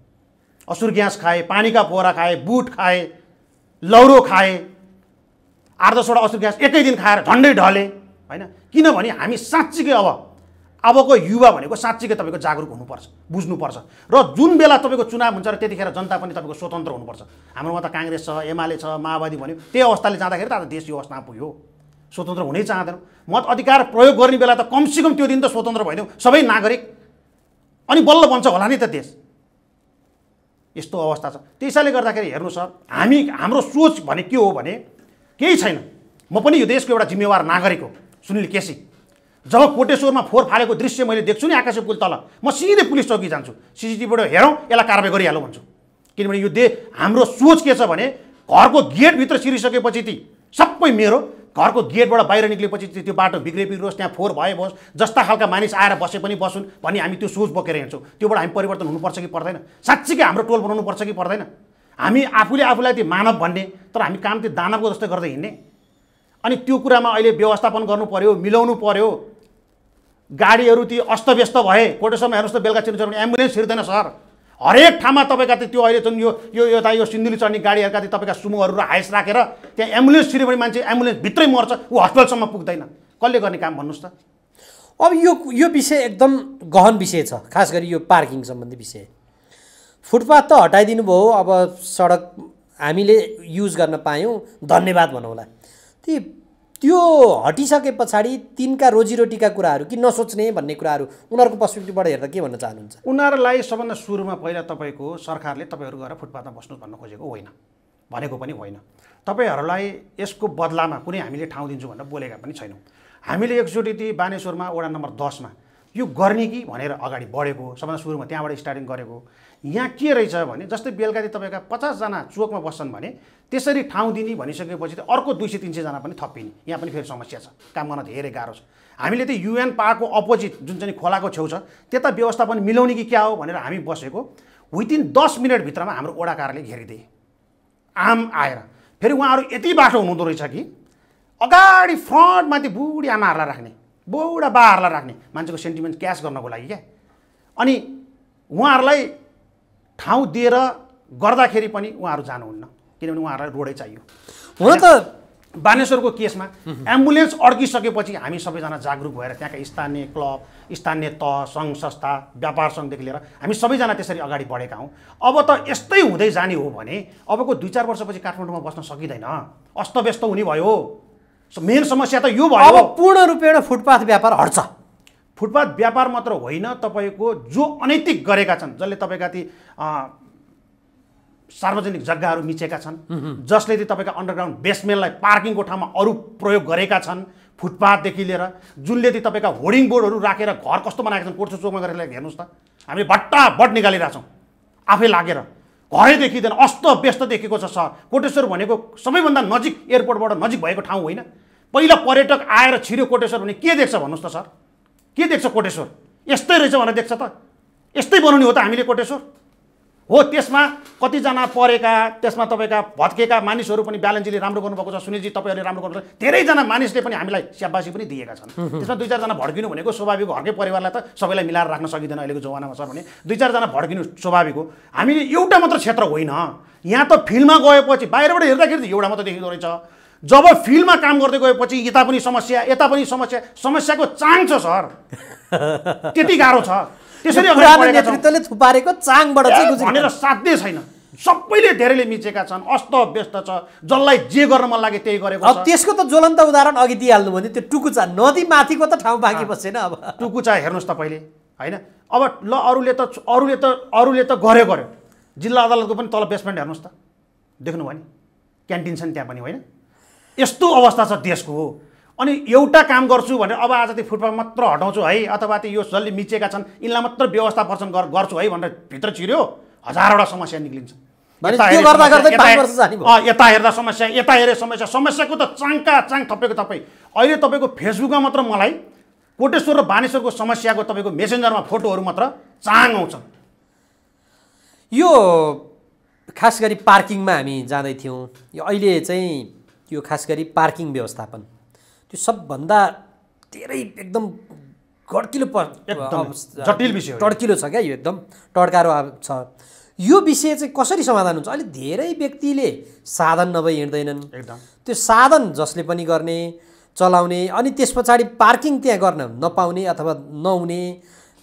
असुर ग्यास खाएँ पानीका पोहरा खाएँ बुट खाएँ लौरो खाएँ आठ दसवटा असुर ग्यास एकै दिन खाएर झन्डै ढले होइन किनभने हामी साँच्चीकै अब अबको युवा भनेको साँच्चीकै तपाईँको जागरुक हुनुपर्छ बुझ्नुपर्छ र जुन बेला तपाईँको चुनाव हुन्छ र त्यतिखेर जनता पनि तपाईँको स्वतन्त्र हुनुपर्छ हाम्रोमा त काङ्ग्रेस छ एमाले छ माओवादी भन्यो त्यही अवस्थाले जाँदाखेरि त देश यो अवस्थामा पुग्यो स्वतन्त्र हुनै चाहँदैनौँ मत अधिकार प्रयोग गर्ने बेला त कमसेकम त्यो दिन त स्वतन्त्र भइदिउँ सबै नागरिक अनि बल्ल बन्छ होला नि त देश यस्तो अवस्था छ त्यसैले गर्दाखेरि हेर्नु सर हामी हाम्रो सोच भने के हो भने केही छैन म पनि यो देशको एउटा जिम्मेवार नागरिक हो सुनिल केसी जब कोटेश्वरमा फोहोर फालेको दृश्य मैले देख्छु नि आकाशे पुल तल म सिधै पुलिस चौकी जान्छु सिसिटिभीबाट हेरौँ यसलाई कारवाही गरिहालौँ भन्छु किनभने यो दे हाम्रो सोच के छ भने घरको गेटभित्र सिरिसकेपछि ती सबै मेरो घरको गेटबाट बाहिर निस्केपछि त्यो बाटो बिग्रे बिग्रोस् त्यहाँ फोहोर भए होस् जस्ता खालका मानिस आएर बसे पनि बसुन् भन्ने हामी त्यो सोच बोकेर हिँड्छौँ त्योबाट हामी परिवर्तन हुनुपर्छ कि पर्दैन साँच्चीकै हाम्रो टोल बनाउनुपर्छ कि पर्दैन हामी आफूले आफूलाई त्यो मानव भन्ने तर हामी काम त्यो दानवको जस्तै गर्दै हिँड्ने अनि त्यो कुरामा अहिले व्यवस्थापन गर्नु पऱ्यो मिलाउनु पऱ्यो गाडीहरू ती अस्तव्यस्त भए कोटेश्वरमा हेर्नुहोस् त बेलुका चिन्नु भने एम्बुलेन्स हिँड्दैन सर हरेक ठाउँमा तपाईँका त्यो अहिले जुन यो यो यता यो सिन्धुली चढ्ने गाडीहरूका त्यो तपाईँका सुमोहरू र हाइस राखेर त्यहाँ एम्बुलेन्स छिर्यो भने मान्छे एम्बुलेन्स भित्रै मर्छ ऊ हस्पिटलसम्म पुग्दैन कसले गर्ने काम भन्नुहोस् त अब यो यो विषय एकदम गहन विषय छ खास गरी यो पार्किङ सम्बन्धी विषय फुटपाथ त हटाइदिनु भयो अब सडक हामीले युज गर्न पायौँ धन्यवाद भनौँला ती त्यो हटिसके पछाडि तिनका रोजीरोटीका कुराहरू कि नसोच्ने भन्ने कुराहरू उनीहरूको पर्सपेक्टिभबाट हेर्दा के भन्न चाहनुहुन्छ उनीहरूलाई सबभन्दा सुरुमा पहिला तपाईँको सरकारले तपाईँहरू गएर फुटपाथमा बस्नु भन्न खोजेको होइन भनेको पनि होइन तपाईँहरूलाई यसको बदलामा कुनै हामीले ठाउँ दिन्छौँ भनेर बोलेका पनि छैनौँ हामीले एकचोटि ती बानेश्वरमा वडा नम्बर दसमा यो गर्ने कि भनेर अगाडि बढेको सबभन्दा सुरुमा त्यहाँबाट स्टार्टिङ गरेको यहाँ के रहेछ भने जस्तै बेलुकाले तपाईँका पचासजना चोकमा बस्छन् भने त्यसरी ठाउँ दिने भनिसकेपछि त अर्को दुई सय तिन सयजना पनि थपिने यहाँ पनि फेरि समस्या छ काम गर्न धेरै गाह्रो छ हामीले त युएन पार्कको अपोजिट जुन चाहिँ खोलाको छेउ छ त्यता व्यवस्थापन मिलाउने कि क्या हो भनेर हामी बसेको विदिन दस मिनटभित्रमा हाम्रो ओडाकारले घेरिदिए आम आएर फेरि उहाँहरू यति बाटो हुनुहुँदो रहेछ कि अगाडि फ्रन्टमाथि बुढी आमाहरूलाई राख्ने बुढा बाहरूलाई राख्ने मान्छेको सेन्टिमेन्ट क्यास गर्नको लागि क्या अनि उहाँहरूलाई ठाउँ दिएर गर्दाखेरि पनि उहाँहरू जानुहुन्न किनभने उहाँहरूलाई रोडै चाहियो हुन त बानेश्वरको केसमा एम्बुलेन्स अड्किसकेपछि हामी सबैजना जागरुक भएर त्यहाँका स्थानीय क्लब स्थानीय तह सङ्घ संस्था व्यापार सङ्घदेखि लिएर हामी सबैजना त्यसरी अगाडि बढेका हौँ अब त यस्तै हुँदै जाने हो भने अबको दुई चार वर्षपछि काठमाडौँमा बस्न सकिँदैन अस्तव्यस्त हुने भयो मेन समस्या त यो भयो अब पूर्ण रूपमा फुटपाथ व्यापार हट्छ फुटपाथ व्यापार मात्र होइन तपाईँको जो अनैतिक गरेका छन् जसले तपाईँका ती सार्वजनिक जग्गाहरू मिचेका छन् जसले चाहिँ तपाईँका अन्डरग्राउन्ड बेसमेन्टलाई पार्किङको ठाउँमा अरू प्रयोग गरेका छन् फुटपाथदेखि लिएर जुनले ती तपाईँका होर्डिङ बोर्डहरू राखेर घर कस्तो बनाएका छन् कोर्सो चोकमा गरेर हेर्नुहोस् त हामीले भट्टा बट निकालिरहेछौँ आफै लागेर घरै देखिँदैन अस्त व्यस्त देखेको छ सर कोटेश्वर भनेको सबैभन्दा नजिक एयरपोर्टबाट नजिक भएको ठाउँ होइन पहिला पर्यटक आएर छिर्यो कोटेश्वर भने के देख्छ भन्नुहोस् त सर के देख्छ कोटेश्वर यस्तै रहेछ भनेर देख्छ त यस्तै बनाउने हो त हामीले कोटेश्वर हो त्यसमा कतिजना परेका त्यसमा तपाईँका भत्केका मानिसहरू पनि ब्यालेन्सीले राम्रो गर्नुभएको छ सुनिलजी तपाईँहरूले राम्रो गर्नु धेरैजना मानिसले पनि हामीलाई स्याबासी पनि दिएका छन् त्यसमा दुई चारजना भड्किनु भनेको स्वाभाविक घरकै परिवारलाई त सबैलाई मिलाएर राख्न सकिँदैन अहिलेको जमानामा सर भने दुई चारजना भड्किनु स्वाभाविक हो हामीले एउटा मात्र क्षेत्र होइन यहाँ त फिल्डमा गएपछि बाहिरबाट हेर्दाखेरि एउटा मात्र देखिँदो रहेछ जब फिल्डमा काम गर्दै गएपछि यता पनि समस्या यता पनि समस्या समस्याको चाङ छ सर त्यति गाह्रो छ त्यसरी नेतृत्वले थुपारेको चाङबाट भनेर साध्य छैन सबैले धेरैले मिचेका छन् अस्त व्यस्त छ जसलाई जे गर्न मन लाग्यो त्यही गरेको अब त्यसको त ज्वलन्त उदाहरण अघि दिइहाल्नु भने त्यो टुकुचा नदी माथिको त ठाउँ बाँकी बसेन अब टुकुचा हेर्नुहोस् तपाईँले होइन अब ल अरूले त अरूले त अरूले त गर्यो गर्यो जिल्ला अदालतको पनि तल बेसमेन्ट हेर्नुहोस् त देख्नुभयो नि क्यान्टिन छ नि त्यहाँ पनि होइन यस्तो अवस्था छ देशको अनि एउटा काम गर्छु भनेर अब आज त्यो फुटपाथ मात्र हटाउँछु है अथवा त्यो यो जसले मिचेका छन् यिनलाई मात्र व्यवस्थापन गर गर्छु है भनेर भित्र छिर्यो हजारवटा समस्या निक्लिन्छ यता हेर्दा समस्या यता हेरे समस्या समस्याको त चाङका चाङ थपेको तपाईँ अहिले तपाईँको फेसबुकमा मात्र मलाई कोटेश्वर र बानेश्वरको समस्याको तपाईँको मेसेन्जरमा फोटोहरू मात्र चाङ आउँछ यो खास गरी पार्किङमा हामी जाँदैथ्यौँ यो अहिले चाहिँ त्यो खास गरी पार्किङ व्यवस्थापन त्यो सबभन्दा धेरै एकदम घड्किलो एकदम जटिल विषय टड्किलो छ क्या यो एकदम टड्कारो छ यो विषय चाहिँ कसरी समाधान हुन्छ अहिले धेरै व्यक्तिले साधन नभई हिँड्दैनन् एकदम त्यो साधन जसले पनि गर्ने चलाउने अनि त्यस पछाडि पार्किङ त्यहाँ गर्न नपाउने अथवा नहुने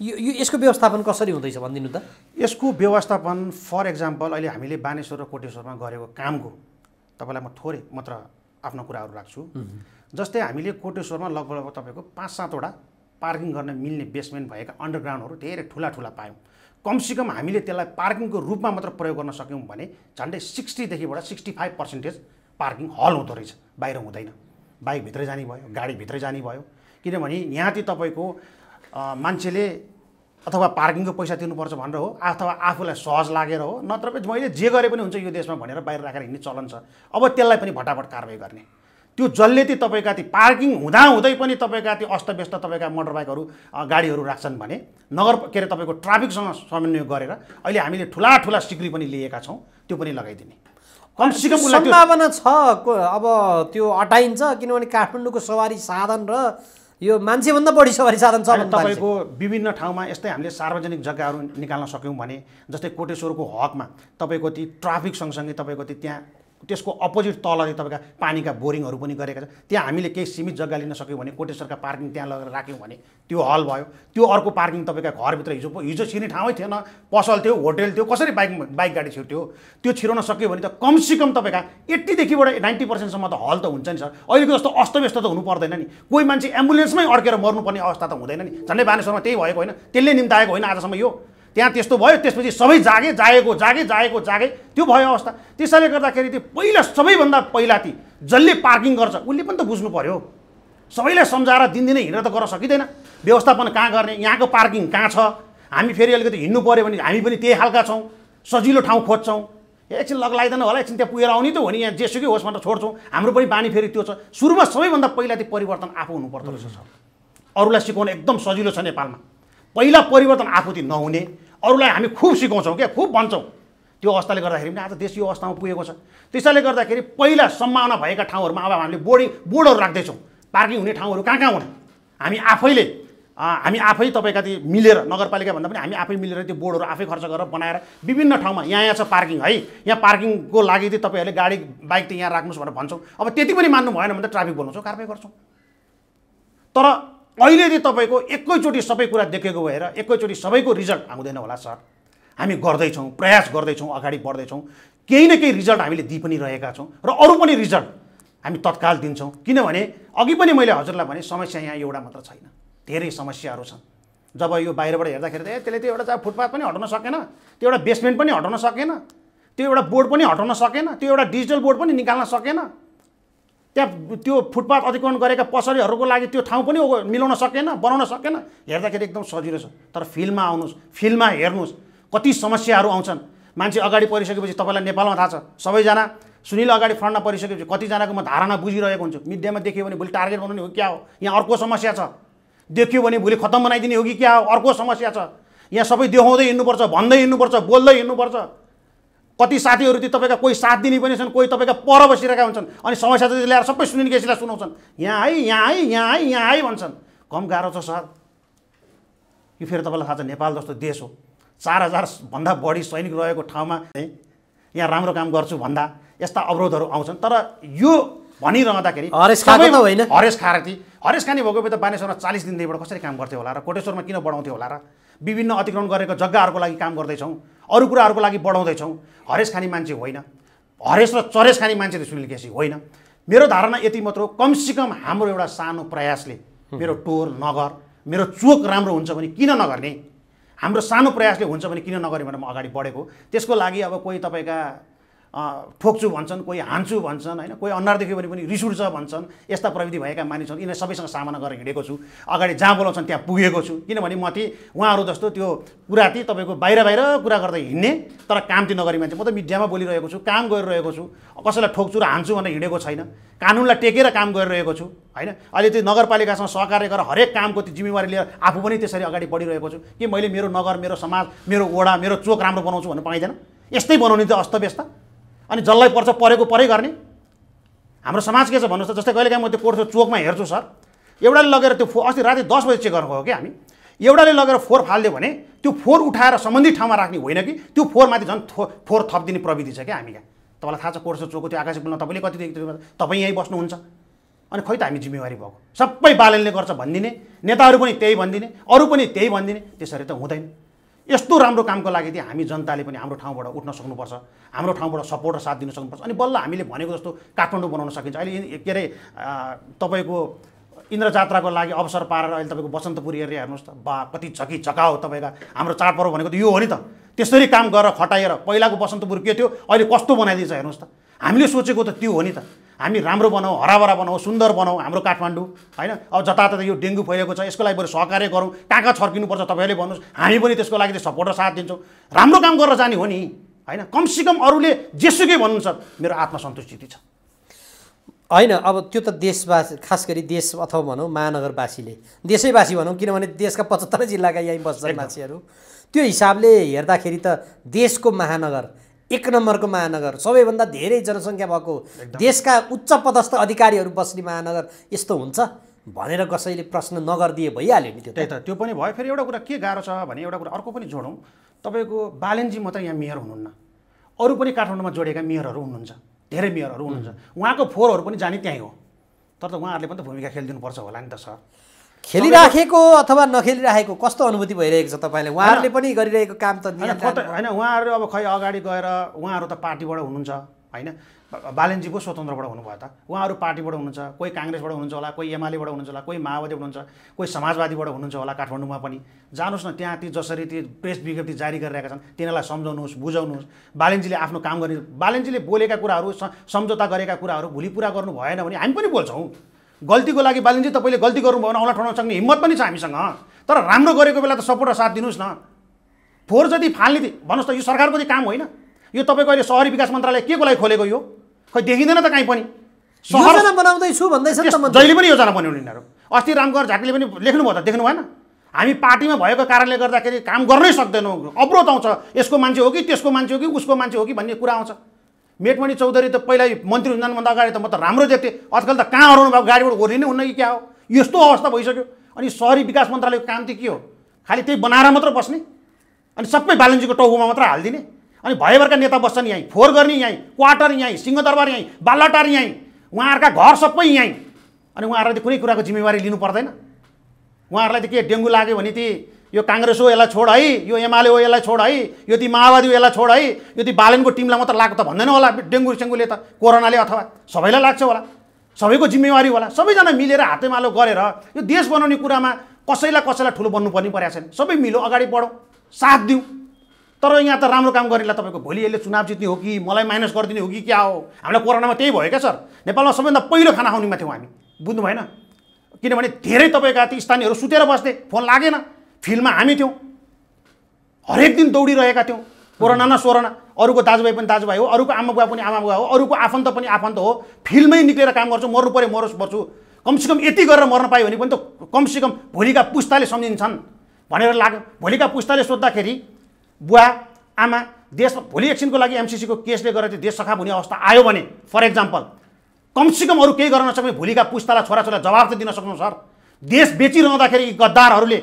यो यो यसको व्यवस्थापन कसरी हुँदैछ भनिदिनु त यसको व्यवस्थापन फर एक्जाम्पल अहिले हामीले बानेश्वर र कोटेश्वरमा गरेको कामको तपाईँलाई म थोरै मात्र आफ्नो कुराहरू राख्छु जस्तै हामीले कोटेश्वरमा लगभग लगभग तपाईँको पाँच सातवटा पार्किङ गर्न मिल्ने बेसमेन्ट भएका अन्डरग्राउन्डहरू धेरै ठुला ठुला पायौँ कमसेकम हामीले त्यसलाई पार्किङको रूपमा मात्र प्रयोग गर्न सक्यौँ भने झन्डै सिक्सटीदेखिबाट सिक्सटी फाइभ पर्सेन्टेज पार्किङ हल हुँदो रहेछ बाहिर हुँदैन बाइकभित्रै जाने भयो गाडीभित्रै जाने भयो किनभने यहाँ चाहिँ तपाईँको मान्छेले अथवा पार्किङको पैसा तिर्नुपर्छ भनेर हो अथवा आफूलाई सहज लागेर हो नत्र मैले जे गरे पनि हुन्छ यो देशमा भनेर बाहिर राखेर हिँड्ने चलन छ अब त्यसलाई पनि भटाभट कारवाही गर्ने त्यो जसले ती तपाईँका ती पार्किङ हुँदाहुँदै पनि तपाईँका ती अस्तव्यस्त तपाईँका मोटर बाइकहरू गाडीहरू राख्छन् भने नगर के अरे तपाईँको ट्राफिकसँग समन्वय गरेर अहिले हामीले ठुला ठुला सिक्री पनि लिएका छौँ त्यो पनि लगाइदिने कमसेकम सम्भावना छ अब त्यो अटाइन्छ किनभने काठमाडौँको सवारी साधन र यो मान्छेभन्दा बढी सवारी साधन छ तपाईँको विभिन्न ठाउँमा यस्तै हामीले सार्वजनिक जग्गाहरू निकाल्न सक्यौँ भने जस्तै कोटेश्वरको हकमा तपाईँको ती ट्राफिक सँगसँगै तपाईँको ती त्यहाँ त्यसको अपोजिट तल तपाईँका पानीका बोरिङहरू पनि गरेका छन् त्यहाँ हामीले केही सीमित जग्गा लिन सक्यौँ भने कोटेश्वरका पार्किङ त्यहाँ लगेर राख्यौँ भने त्यो हल भयो त्यो अर्को पार्किङ तपाईँका घरभित्र हिजो हिजो छिर्ने ठाउँै थिएन पसल थियो होटेल थियो कसरी बाइक बाइक गाडी छिर्थ्यो त्यो छिराउन सक्यो भने त कमसेकम तपाईँका एट्टीदेखिबाट नाइन्टी पर्सेन्टसम्म त हल त हुन्छ नि सर अहिलेको जस्तो अस्तव्यस्त त हुनु पर्दैन नि कोही मान्छे एम्बुलेन्समै अड्केर मर्नुपर्ने अवस्था त हुँदैन नि झन्डै बानेश्वरमा त्यही भएको होइन त्यसले निम्ताएको होइन आजसम्म यो त्यहाँ त्यस्तो भयो त्यसपछि सबै जागे जागेको जागे जागेको जागे त्यो भयो अवस्था त्यसैले गर्दाखेरि त्यो पहिला सबैभन्दा पहिला ती जसले पार्किङ गर्छ उसले पनि त बुझ्नु पऱ्यो सबैलाई सम्झाएर दिनदिनै हिँडेर त गर्न सकिँदैन व्यवस्थापन कहाँ गर्ने यहाँको पार्किङ कहाँ छ हामी फेरि अलिकति हिँड्नु पऱ्यो भने हामी पनि त्यही खालका छौँ सजिलो ठाउँ खोज्छौँ एकछिन लगाइदिएन होला एकछिन त्यहाँ पुगेर आउने त हो नि यहाँ जेसुकै होस् भनेर छोड्छौँ हाम्रो पनि बानी फेरि त्यो छ सुरुमा सबैभन्दा पहिला त्यो परिवर्तन आफू हुनुपर्दो रहेछ सर अरूलाई सिकाउनु एकदम सजिलो छ नेपालमा पहिला परिवर्तन आफूति नहुने अरूलाई हामी खुब सिकाउँछौँ क्या खुब भन्छौँ त्यो अवस्थाले गर्दाखेरि पनि आज देश यो अवस्थामा पुगेको छ त्यसैले गर्दाखेरि पहिला सम्भावना भएका ठाउँहरूमा अब हामीले बोर्डिङ बोर्डहरू राख्दैछौँ पार्किङ हुने ठाउँहरू कहाँ कहाँ हुन् हामी आफैले हामी आफै तपाईँका त्यो मिलेर नगरपालिका भन्दा पनि हामी आफै मिलेर त्यो बोर्डहरू आफै खर्च गरेर बनाएर विभिन्न ठाउँमा यहाँ यहाँ छ पार्किङ है यहाँ पार्किङको लागि चाहिँ तपाईँहरूले गाडी बाइक त यहाँ राख्नुहोस् भनेर भन्छौँ अब त्यति पनि मान्नु भएन भने त ट्राफिक बोलाउँछौँ कारवाही गर्छौँ तर अहिले चाहिँ तपाईँको एकैचोटि सबै कुरा देखेको भएर एकैचोटि सबैको रिजल्ट आउँदैन होला सर हामी गर्दैछौँ प्रयास गर्दैछौँ अगाडि बढ्दैछौँ केही न केही रिजल्ट हामीले दिइ पनि रहेका छौँ र अरू पनि रिजल्ट हामी तत्काल दिन्छौँ किनभने अघि पनि मैले हजुरलाई भने समस्या यहाँ एउटा मात्र छैन धेरै समस्याहरू छन् जब यो बाहिरबाट हेर्दाखेरि त त्यसले त्यो एउटा चाहिँ फुटपाथ पनि हटाउन सकेन त्यो एउटा बेसमेन्ट पनि हटाउन सकेन त्यो एउटा बोर्ड पनि हटाउन सकेन त्यो एउटा डिजिटल बोर्ड पनि निकाल्न सकेन त्यहाँ त्यो फुटपाथ अतिक्रमण गरेका पसलेहरूको लागि त्यो ठाउँ पनि मिलाउन सकेन बनाउन सकेन हेर्दाखेरि एकदम सजिलो छ तर फिल्डमा आउनुहोस् फिल्डमा हेर्नुहोस् कति समस्याहरू आउँछन् मान्छे अगाडि परिसकेपछि तपाईँलाई नेपालमा थाहा छ सबैजना सुनिल अगाडि फ्रन्टमा परिसकेपछि कतिजनाको म धारणा बुझिरहेको हुन्छु मिडियामा देखियो भने भोलि टार्गेट बनाउने हो क्या हो यहाँ अर्को समस्या छ देखियो भने भोलि खत्तम बनाइदिने हो कि क्या हो अर्को समस्या छ यहाँ सबै देखाउँदै हिँड्नुपर्छ भन्दै हिँड्नुपर्छ बोल्दै हिँड्नुपर्छ कति साथीहरू ती तपाईँका कोही साथ दिने पनि छन् कोही तपाईँका पर बसिरहेका हुन्छन् अनि समस्या त ल्याएर सबै सुनिने केसीलाई सुनाउँछन् यहाँ है यहाँ है यहाँ है यहाँ है भन्छन् कम गाह्रो छ सर यो फेरि तपाईँलाई थाहा छ नेपाल जस्तो देश हो चार हजारभन्दा बढी सैनिक रहेको ठाउँमा है यहाँ राम्रो काम गर्छु भन्दा यस्ता अवरोधहरू आउँछन् तर यो भनिरहँदाखेरि हरेस होइन हरेस खारेती हरेस खाने भएको भए त बानेश्वरमा चालिस दिनदेखिबाट कसरी काम गर्थ्यो होला र कोटेश्वरमा किन बढाउँथ्यो होला र विभिन्न अतिक्रमण गरेको जग्गाहरूको लागि काम गर्दैछौँ अरू कुराहरूको लागि बढाउँदैछौँ हरेस खाने मान्छे होइन हरेस र चरेस खाने मान्छे त सुनिल केसी होइन मेरो धारणा यति मात्र हो कमसेकम हाम्रो एउटा सानो प्रयासले मेरो टोर नगर मेरो चोक राम्रो हुन्छ भने किन नगर्ने हाम्रो सानो प्रयासले हुन्छ भने किन नगर्ने भनेर म अगाडि बढेको त्यसको लागि अब कोही तपाईँका ठोक्छु भन्छन् कोही हान्छु भन्छन् होइन कोही अनुहार देख्यो भने पनि रिस उठ्छ भन्छन् यस्ता प्रविधि भएका मानिसहरू यिनीहरू सबैसँग सामना गरेर हिँडेको छु अगाडि जहाँ बोलाउँछन् त्यहाँ पुगेको छु किनभने म ती उहाँहरू जस्तो त्यो कुरा ती तपाईँको बाहिर बाहिर कुरा गर्दा हिँड्ने तर काम ती नगरी मान्छे म त मिडियामा बोलिरहेको छु काम गरिरहेको छु कसैलाई ठोक्छु र हान्छु भनेर हिँडेको छैन कानुनलाई टेकेर काम गरिरहेको छु होइन अहिले त्यो नगरपालिकासँग सहकार्य गरेर हरेक कामको त्यो जिम्मेवारी लिएर आफू पनि त्यसरी अगाडि बढिरहेको छु कि मैले मेरो नगर मेरो समाज मेरो वडा मेरो चोक राम्रो बनाउँछु भन्नु पाइँदैन यस्तै बनाउने त अस्तव्यस्त अनि जसलाई पर्छ परेको परै गर्ने हाम्रो समाज के छ भन्नुहोस् त जस्तै कहिले काहीँ म त्यो कोर्सको चोकमा हेर्छु सर एउटाले लगेर त्यो फो अस्ति राति दस बजी चेक गर्नु हो कि हामी एउटाले लगेर फोहोर फालिदियो भने त्यो फोहोर उठाएर सम्बन्धित ठाउँमा राख्ने होइन कि त्यो फोहोरमाथि झन् थो फोहोर थपिदिने प्रविधि छ क्या हामी यहाँ तपाईँलाई थाहा छ कोर्सको चोकको त्यो आकाश बोल्न तपाईँले कति तपाईँ यहीँ बस्नुहुन्छ अनि खै त हामी जिम्मेवारी भएको सबै बालनले गर्छ भनिदिने नेताहरू पनि त्यही भनिदिने अरू पनि त्यही भनिदिने त्यसरी त हुँदैन यस्तो राम्रो कामको लागि चाहिँ हामी जनताले पनि हाम्रो ठाउँबाट उठ्न सक्नुपर्छ हाम्रो ठाउँबाट सपोर्ट र साथ दिन सक्नुपर्छ अनि बल्ल हामीले भनेको जस्तो काठमाडौँ बनाउन सकिन्छ अहिले के अरे तपाईँको इन्द्र जात्राको लागि अवसर पारेर अहिले तपाईँको बसन्तपुर एरिया हेर्नुहोस् त बा कति झकी हो तपाईँका हाम्रो चाडपर्व भनेको त यो हो नि त त्यसरी काम गरेर खटाएर पहिलाको बसन्तपुर के थियो अहिले कस्तो बनाइदिन्छ हेर्नुहोस् त हामीले सोचेको त त्यो हो नि त हामी राम्रो बनाऊ हराभरा बनाऊ सुन्दर बनाऊ हाम्रो काठमाडौँ होइन अब जताततै यो डेङ्गु फैलिएको छ यसको लागि बरु सहकार्य गरौँ कहाँ कहाँ छर्किनुपर्छ तपाईँहरूले भन्नुहोस् हामी पनि त्यसको लागि चाहिँ सपोर्ट र साथ दिन्छौँ राम्रो काम गरेर जाने हो नि होइन कमसेकम अरूले जेसुकै भन्नुहुन्छ मेरो आत्मसन्तुष्टि छ होइन अब त्यो त देशवासी खास गरी देश अथवा भनौँ महानगरवासीले देशैवासी भनौँ किनभने देशका पचहत्तरै जिल्लाका यहीँ बस्छन् मान्छेहरू त्यो हिसाबले हेर्दाखेरि त देशको महानगर एक नम्बरको महानगर सबैभन्दा धेरै जनसङ्ख्या भएको देशका उच्च पदस्थ अधिकारीहरू बस्ने महानगर यस्तो हुन्छ भनेर कसैले प्रश्न नगरिदिए भइहाल्यो नि त्यो त्यही त त्यो पनि भयो फेरि एउटा कुरा के गाह्रो छ भने एउटा कुरा अर्को पनि जोडौँ तपाईँको बालेनजी मात्रै यहाँ मेयर हुनुहुन्न अरू पनि काठमाडौँमा जोडेका मेयरहरू हुनुहुन्छ धेरै मेयरहरू हुनुहुन्छ उहाँको फोहोरहरू पनि जाने त्यहीँ हो तर त उहाँहरूले पनि त भूमिका खेलिदिनुपर्छ होला नि त सर खेलिराखेको अथवा नखेलिराखेको कस्तो अनुभूति भइरहेको छ तपाईँले उहाँहरूले पनि गरिरहेको काम त होइन उहाँहरू अब खै अगाडि गएर उहाँहरू त पार्टीबाट हुनुहुन्छ होइन बालनजी पो स्वतन्त्रबाट हुनुभयो त उहाँहरू पार्टीबाट हुनुहुन्छ कोही काङ्ग्रेसबाट हुनुहुन्छ होला कोही एमालेबाट हुनुहुन्छ होला कोही माओवादीबाट हुनुहुन्छ कोही समाजवादीबाट हुनुहुन्छ होला काठमाडौँमा पनि जानुहोस् न त्यहाँ ती जसरी ती प्रेस विज्ञप्ति जारी गरिरहेका छन् तिनीहरूलाई सम्झाउनुहोस् बुझाउनुहोस् बालेन्जीले आफ्नो काम गर्ने बालेन्जीले बोलेका कुराहरू सम्झौता गरेका कुराहरू भोलि पुरा गर्नु भएन भने हामी पनि बोल्छौँ गल्तीको लागि बालिन्जी तपाईँले गल्ती गर्नुभयो भने औँला ठाउँ सक्ने हिम्मत पनि छ हामीसँग तर राम्रो गरेको बेला त सपोर्ट र साथ दिनुहोस् न फोहोर जति फाल्ने भन्नुहोस् त यो सरकारको चाहिँ काम होइन यो तपाईँको अहिले सहरी विकास मन्त्रालय के को लागि खोलेको यो खोइ देखिँदैन त कहीँ पनि योजना बनाउँदैछु भन्दैछ जहिले पनि योजना बनाउने यिनीहरू अस्ति रामकुमार झाकीले पनि लेख्नुभयो त देख्नु भएन हामी पार्टीमा भएको कारणले गर्दाखेरि काम गर्नै सक्दैनौँ अवरोध आउँछ यसको मान्छे हो कि त्यसको मान्छे हो कि उसको मान्छे हो कि भन्ने कुरा आउँछ मेटमणि चौधरी त पहिला मन्त्री भन्दा अगाडि त म त राम्रो देख्थेँ आजकल त कहाँ हराउनु भएको गाडीबाट ओर्ने नै हुन्न कि क्या हो यस्तो अवस्था भइसक्यो अनि सहरी विकास मन्त्रालयको काम चाहिँ के हो खालि त्यही बनाएर मात्र बस्ने अनि सबै बालनजीको टाउकोमा मात्र हालिदिने अनि भयभरका नेता बस्छन् यहीँ फोहोर गर्ने यहीँ क्वार्टर यहीँ सिंहदरबार यहीँ बाल्लाटार यहीँ उहाँहरूका घर सबै यहीँ अनि उहाँहरूलाई त कुनै कुराको जिम्मेवारी लिनु पर्दैन उहाँहरूलाई त के डेङ्गु लाग्यो भने ती यो काङ्ग्रेस हो यसलाई छोड है यो एमाले हो यसलाई छोड है यो ती माओवादी हो यसलाई छोड है यो ती बालनको टिमलाई मात्र लाग्छ त भन्दैन होला डेङ्गु सेङ्गुले त कोरोनाले अथवा सबैलाई लाग्छ होला सबैको जिम्मेवारी होला सबैजना मिलेर हातेमालो गरेर यो देश बनाउने कुरामा कसैलाई कसैलाई ठुलो बन्नुपर्ने परेको छैन सबै मिलो अगाडि बढौँ साथ दिउँ तर यहाँ त राम्रो काम गरिला तपाईँको भोलि यसले चुनाव जित्ने हो कि मलाई माइनस गरिदिने हो कि क्या हो हामीलाई कोरोनामा त्यही भयो क्या सर नेपालमा सबैभन्दा पहिलो खाना खाउनेमा थियौँ हामी बुझ्नु भएन किनभने धेरै तपाईँका ती स्थानीयहरू सुतेर बस्थे फोन लागेन फिल्डमा हामी थियौँ हरेक दिन दौडिरहेका थियौँ कोरोना न सोरोना अरूको दाजुभाइ पनि दाजुभाइ हो अरूको आमा बुवा पनि आमा बुवा हो अरूको आफन्त पनि आफन्त हो फिल्डमै निक्लेर काम गर्छु मर्नु पऱ्यो मरोस् पर्छु कमसेकम यति गरेर मर्न पायो भने पनि त कमसेकम भोलिका पुस्ताले सम्झिन्छन् भनेर लाग्यो भोलिका पुस्ताले सोद्धाखेरि बुवा आमा देश भोलि एकछिनको लागि एमसिसीको केसले गर्दा देश सखाप हुने अवस्था आयो भने फर इक्जाम्पल कमसेकम अरू केही गर्न नसक्ने भोलिका पुस्तालाई छोराछोरा जवाफ त दिन सक्नु सर देश बेचिरहँदाखेरि गद्दारहरूले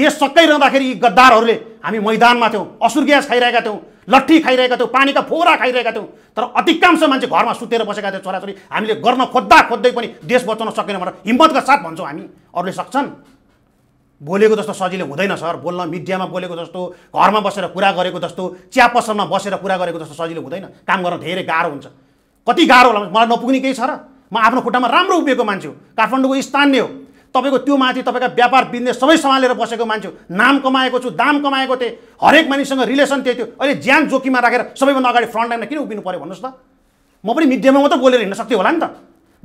देश सक्कै यी गद्दारहरूले हामी मैदानमा थियौँ असुर ग्यास खाइरहेका थियौँ लट्ठी खाइरहेका थियौँ पानीका फोहरा खाइरहेका थियौँ तर अधिकांश मान्छे घरमा सुतेर बसेका थियो छोराछोरी हामीले गर्न खोज्दा खोज्दै पनि देश बचाउन सकेन भनेर हिम्मतका साथ भन्छौँ हामी अरूले सक्छन् बोलेको जस्तो सजिलो हुँदैन सर बोल्न मिडियामा बोलेको जस्तो घरमा बसेर कुरा गरेको जस्तो पसलमा बसेर कुरा गरेको जस्तो सजिलो हुँदैन काम गर्न धेरै गाह्रो हुन्छ कति गाह्रो होला मलाई नपुग्ने केही छ र म आफ्नो खुट्टामा राम्रो उभिएको मान्छे हो काठमाडौँको स्थानीय हो तपाईँको त्यो माथि तपाईँका व्यापार बिजनेस सबै सम्हालेर बसेको मान्छे नाम कमाएको छु दाम कमाएको थिएँ हरेक मानिससँग रिलेसन त्यही थियो अहिले ज्यान जोखिममा राखेर सबैभन्दा अगाडि फ्रन्ट लाइनमा किन उभिनु पऱ्यो भन्नुहोस् त म पनि मिडियामा मात्रै बोलेर हिँड्न सक्थेँ होला नि त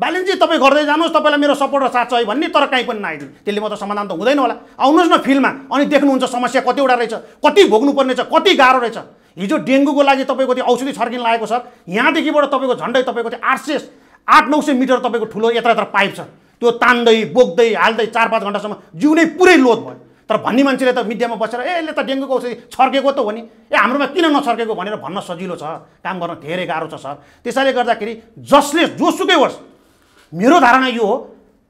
ब्यालेन्सजी तपाईँ गर्दै जानुहोस् तपाईँलाई मेरो सपोर्ट र साथ है भन्ने तर काहीँ पनि नआइदिनु त्यसले म त समाधान त हुँदैन होला आउनुहोस् न फिल्डमा अनि देख्नुहुन्छ समस्या कतिवटा रहेछ कति भोग्नुपर्ने छ कति गाह्रो रहेछ हिजो डेङ्गुको लागि तपाईँको त्यो औषधि छर्किन लागेको छ यहाँदेखिबाट तपाईँको झन्डै तपाईँको त्यो आठ सय आठ नौ सय मिटर तपाईँको ठुलो यत्र यत्र पाइप छ त्यो तान्दै बोक्दै हाल्दै चार पाँच घन्टासम्म जिउ नै पुरै लोध भयो तर भन्ने मान्छेले त मिडियामा बसेर ए यसले त डेङ्गुको औषधि छर्केको त हो नि ए हाम्रोमा किन नछर्केको भनेर भन्न सजिलो छ काम गर्न धेरै गाह्रो छ सर त्यसैले गर्दाखेरि जसले जोसुकै होस् मेरो धारणा यो हो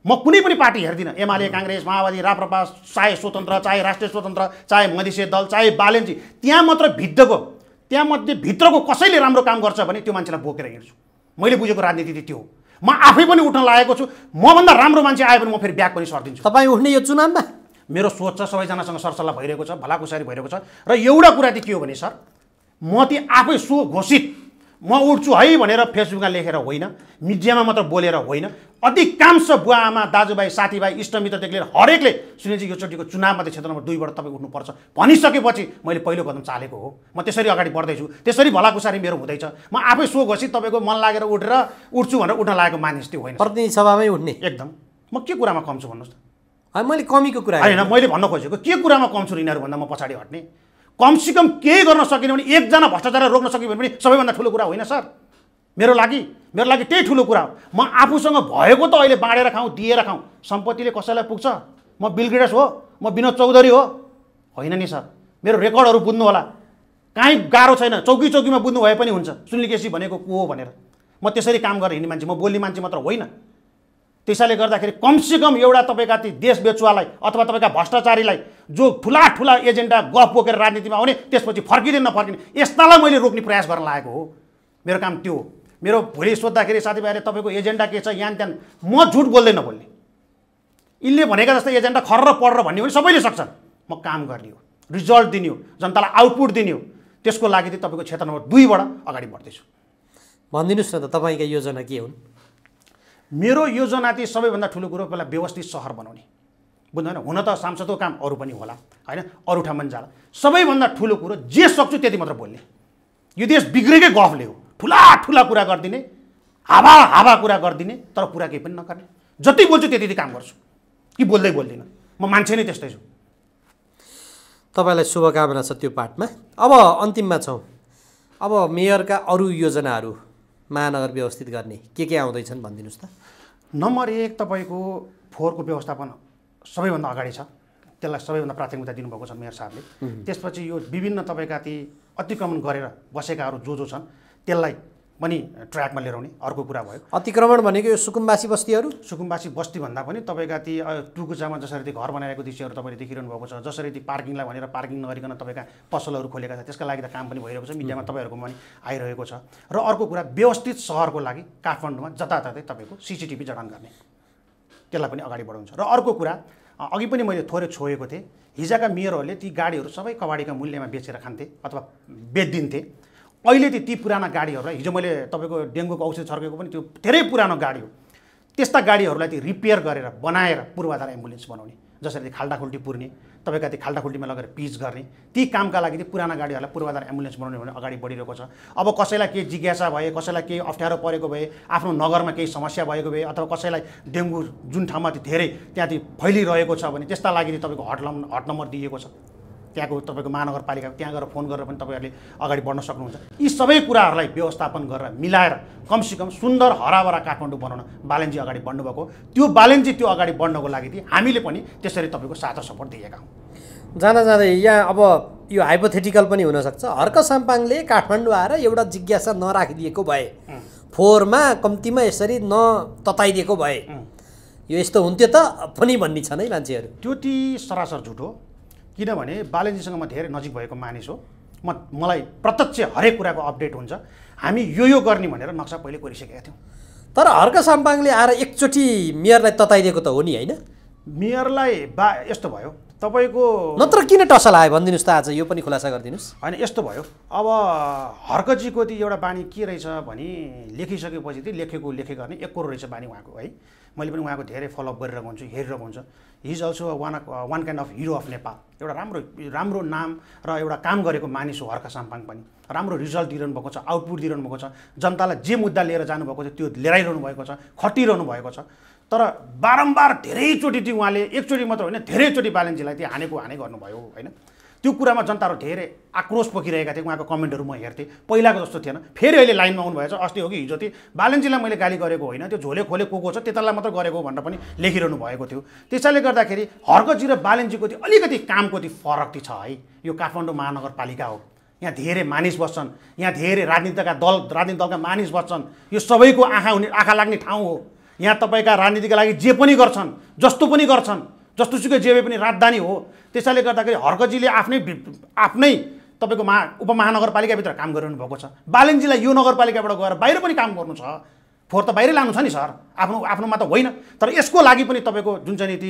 म कुनै पनि पार्टी हेर्दिनँ एमाले काङ्ग्रेस माओवादी राप्रपा चाहे स्वतन्त्र चाहे राष्ट्रिय स्वतन्त्र चाहे मधेसीय दल चाहे बालेन्जी त्यहाँ मात्र भित्रको त्यहाँमध्ये भित्रको कसैले राम्रो काम गर्छ भने त्यो मान्छेलाई बोकेर हिँड्छु मैले बुझेको राजनीति त्यो हो म आफै पनि उठ्न लागेको छु मभन्दा राम्रो मान्छे आयो भने म फेरि ब्याग पनि सर्दिन्छु तपाईँ उठ्ने यो चुनावमा मेरो सोच छ सबैजनासँग सरसल्लाह भइरहेको छ भलाकुसारी भइरहेको छ र एउटा कुरा चाहिँ के हो भने सर म ती आफै सुघोषित म उठ्छु है भनेर फेसबुकमा लेखेर होइन मिडियामा मात्र बोलेर होइन अधिकांश बुवा आमा दाजुभाइ साथीभाइ इष्टमित्रदेखि लिएर हरेकले सुनिलजी योचोटिको चुनावमा त्यो क्षेत्र नम्बर दुईबाट तपाईँ उठ्नुपर्छ भनिसकेपछि मैले पहिलो कदम चालेको हो म त्यसरी अगाडि बढ्दैछु त्यसरी भलाकुसारी मेरो हुँदैछ म आफै सो घोषित तपाईँको मन लागेर उठेर उठ्छु भनेर उठ्न लागेको मानिस त्यो होइन प्रतिनिधि सभामै उठ्ने एकदम म के कुरामा कम छु भन्नुहोस् त मैले कमीको कुरा होइन मैले भन्न खोजेको के कुरामा कम छु यिनीहरूभन्दा म पछाडि हट्ने कमसेकम केही गर्न सकेन भने एकजना भ्रष्टाचार रोक्न सक्यो भने पनि सबैभन्दा ठुलो कुरा होइन सर मेरो लागि मेरो लागि त्यही ठुलो कुरा हो म आफूसँग भएको त अहिले बाँडेर खाउँ दिएर खाउँ सम्पत्तिले कसैलाई पुग्छ म बिलग्रेडस हो म विनोद चौधरी हो होइन नि सर मेरो रेकर्डहरू बुझ्नु होला कहीँ गाह्रो छैन चौकी चौकीमा बुझ्नु भए पनि हुन्छ सुनिल केसी भनेको को हो भनेर म त्यसरी काम गरेर हिँड्ने मान्छे म बोल्ने मान्छे मात्र होइन त्यसैले गर्दाखेरि कमसेकम एउटा तपाईँका ती देश बेचुवालाई अथवा तपाईँका भ्रष्टाचारीलाई जो ठुला ठुला एजेन्डा गफ बोकेर राजनीतिमा आउने त्यसपछि फर्किँदैन नफर्किने यस्तालाई मैले रोक्ने प्रयास गर्न लागेको हो मेरो काम त्यो हो मेरो भोलि सोद्धाखेरि साथीभाइले तपाईँको एजेन्डा के छ यहाँ त्यहाँ म झुट बोल्दै नबोल्ने यिनले भनेका जस्तै एजेन्डा खर पढ भन्ने भने सबैले सक्छन् म काम गर्ने हो रिजल्ट दिने हो जनतालाई आउटपुट दिने हो त्यसको लागि चाहिँ तपाईँको क्षेत्र नम्बर दुईबाट अगाडि बढ्दैछु भनिदिनुहोस् न त तपाईँका योजना के हुन् मेरो योजना चाहिँ सबैभन्दा ठुलो कुरो पहिला व्यवस्थित सहर बनाउने बुझ्नु होइन हुन त सांसदको काम अरू पनि होला होइन अरू ठाउँमा पनि जाला सबैभन्दा ठुलो कुरो जे सक्छु त्यति मात्र बोल्ने यो देश बिग्रेकै गफले हो ठुला ठुला कुरा गरिदिने हावा हावा कुरा गरिदिने तर कुरा केही पनि नगर्ने जति बोल्छु त्यति काम गर्छु कि बोल्दै बोल्दिनँ म मान्छे नै त्यस्तै छु तपाईँलाई शुभकामना छ त्यो पार्टमा अब अन्तिममा छौँ अब मेयरका अरू योजनाहरू महानगर व्यवस्थित गर्ने के के आउँदैछन् भनिदिनुहोस् त नम्बर एक तपाईँको फोहोरको व्यवस्थापन सबैभन्दा अगाडि छ त्यसलाई सबैभन्दा प्राथमिकता दिनुभएको छ मेयर साहबले त्यसपछि यो विभिन्न तपाईँका ती अतिक्रमण गरेर बसेकाहरू जो जो छन् त्यसलाई पनि ट्र्याकमा लिएर आउने अर्को कुरा भयो अतिक्रमण भनेको यो सुकुम्बासी बस्तीहरू सुकुम्बासी बस्तीभन्दा पनि तपाईँका ती टुकुचामा जसरी ती घर बनाएको दृश्यहरू तपाईँले देखिरहनु भएको छ जसरी ती पार्किङलाई भनेर पार्किङ नगरिकन तपाईँका पसलहरू खोलेका छ त्यसका लागि त काम पनि भइरहेको छ मिडियामा तपाईँहरूको पनि आइरहेको छ र अर्को कुरा व्यवस्थित सहरको लागि काठमाडौँमा जताततै तपाईँको सिसिटिभी जडान गर्ने त्यसलाई पनि अगाडि बढाउँछ र अर्को कुरा अघि पनि मैले थोरै छोएको थिएँ हिजोका मेयरहरूले ती गाडीहरू सबै कबाडीका मूल्यमा बेचेर खान्थे अथवा बेचिदिन्थे अहिले ती ती पुराना गाडीहरूलाई हिजो मैले तपाईँको डेङ्गुको औषध छर्केको पनि त्यो धेरै पुरानो गाडी हो त्यस्ता गाडीहरूलाई त्यो रिपेयर गरेर बनाएर पूर्वाधार एम्बुलेन्स बनाउने जसरी त्यो खाल्टाखुल्टी पुर्ने तपाईँका त्यो खाल्टाखुल्टीमा लगेर पिच गर्ने ती कामका लागि चाहिँ पुराना गाडीहरूलाई पूर्वाधार एम्बुलेन्स बनाउने भने अगाडि बढिरहेको छ अब कसैलाई केही जिज्ञासा भए कसैलाई केही अप्ठ्यारो परेको भए आफ्नो नगरमा केही समस्या भएको भए अथवा कसैलाई डेङ्गु जुन ठाउँमा त्यो धेरै त्यहाँ त्यो फैलिरहेको छ भने त्यस्ता लागि चाहिँ तपाईँको हट हट नम्बर दिएको छ त्यहाँको तपाईँको महानगरपालिकाको त्यहाँ गएर फोन गरेर पनि तपाईँहरूले अगाडि बढ्न सक्नुहुन्छ यी सबै कुराहरूलाई व्यवस्थापन गरेर मिलाएर कमसेकम सुन्दर हराभरा काठमाडौँ बनाउन बालेन्जी अगाडि बढ्नुभएको त्यो बालेन्जी त्यो अगाडि बढ्नको लागि हामीले पनि त्यसरी तपाईँको साझा सपोर्ट दिएका हौँ जाँदा जाँदै यहाँ अब यो हाइपोथेटिकल पनि हुनसक्छ हर्क साम्पाङले काठमाडौँ आएर एउटा जिज्ञासा नराखिदिएको भए फोहोरमा कम्तीमा यसरी नतताइदिएको भए यो यस्तो हुन्थ्यो त पनि भन्ने छन् है मान्छेहरू त्यो ती सरासर झुट हो किनभने बालनजीसँग म धेरै नजिक भएको मानिस हो म मलाई प्रत्यक्ष हरेक कुराको अपडेट हुन्छ हामी यो यो गर्ने भनेर नक्सा पहिले कोरिसकेका थियौँ तर हर्क साम्पाङले आएर एकचोटि मेयरलाई तताइदिएको त हो नि होइन मेयरलाई बा यस्तो भयो तपाईँको नत्र किन टसल आयो भनिदिनुहोस् त आज यो पनि खुलासा गरिदिनुहोस् होइन यस्तो भयो अब हर्कजीको त्यो एउटा बानी के रहेछ भने लेखिसकेपछि चाहिँ लेखेको लेखे गर्ने एक करोड रहेछ बानी उहाँको है मैले पनि उहाँको धेरै फलोअप गरिरहेको हुन्छु हेरिरहेको हुन्छु is also one one kind of hero of Nepal एउटा राम्रो राम्रो नाम र एउटा काम गरेको मानिस हो हर्का साम्पाङ पनि राम्रो रिजल्ट दिइरहनु भएको छ आउटपुट दिइरहनु भएको छ जनतालाई जे मुद्दा लिएर जानुभएको छ त्यो लिएर भएको छ खटिरहनु भएको छ तर बारम्बार धेरैचोटि उहाँले एकचोटि मात्र होइन धेरैचोटि बालनजीलाई त्यो हानेको हाने गर्नुभयो होइन त्यो कुरामा जनताहरू धेरै आक्रोश पोखिरहेका थिए उहाँको कमेन्टहरू म हेर्थेँ पहिलाको जस्तो थिएन फेरि अहिले लाइनमा आउनुभएछ अस्ति हो कि हिजो थिएँ बालनजीलाई मैले गाली गरेको होइन त्यो झोले खोले को को छ त्यतालाई मात्र गरेको भनेर पनि लेखिरहनु भएको थियो त्यसैले गर्दाखेरि हर्कजी र बालनजीको चाहिँ अलिकति कामको चाहिँ फरक छ है यो काठमाडौँ महानगरपालिका हो यहाँ धेरै मानिस बस्छन् यहाँ धेरै राजनीतिका दल राजनीति दलका मानिस बस्छन् यो सबैको आँखा हुने आँखा लाग्ने ठाउँ हो यहाँ तपाईँका राजनीतिका लागि जे पनि गर्छन् जस्तो पनि गर्छन् जस्तोसुकै भए पनि राजधानी हो त्यसैले गर्दाखेरि हर्कजीले आफ्नै आफ्नै तपाईँको महा उपमहानगरपालिकाभित्र काम गरिरहनु भएको छ बालिङजीलाई यो नगरपालिकाबाट गएर बाहिर पनि काम गर्नु छ फोहोर त बाहिरै लानु छ नि सर आफ्नो आफ्नोमा त होइन तर यसको लागि पनि तपाईँको जुन चाहिँ ती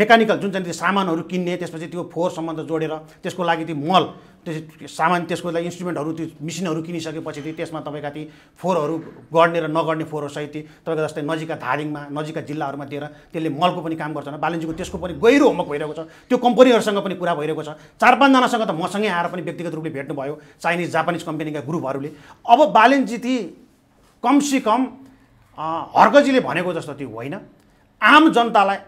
मेकानिकल जुन चाहिँ ती सामानहरू किन्ने त्यसपछि त्यो फोहोर सम्बन्ध जोडेर त्यसको लागि ती मल त्यो सामान त्यसको लागि इन्स्ट्रुमेन्टहरू त्यो मिसिनहरू किनिसकेपछि चाहिँ त्यसमा तपाईँका ती फोहोरहरू गर्ने र नगर्ने सहित तपाईँको जस्तै नजिकका धादिङमा नजिकका जिल्लाहरूमा दिएर त्यसले मलको पनि काम गर्छ बालेन्जीको त्यसको पनि गहिरो होमवर्क भइरहेको छ त्यो कम्पनीहरूसँग पनि कुरा भइरहेको छ चार पाँचजनासँग त मसँगै आएर पनि व्यक्तिगत रूपले भेट्नुभयो चाइनिज जापानिज कम्पनीका ग्रुपहरूले अब बालनजी ती कमसेकम हर्कजीले भनेको जस्तो त्यो होइन आम जनतालाई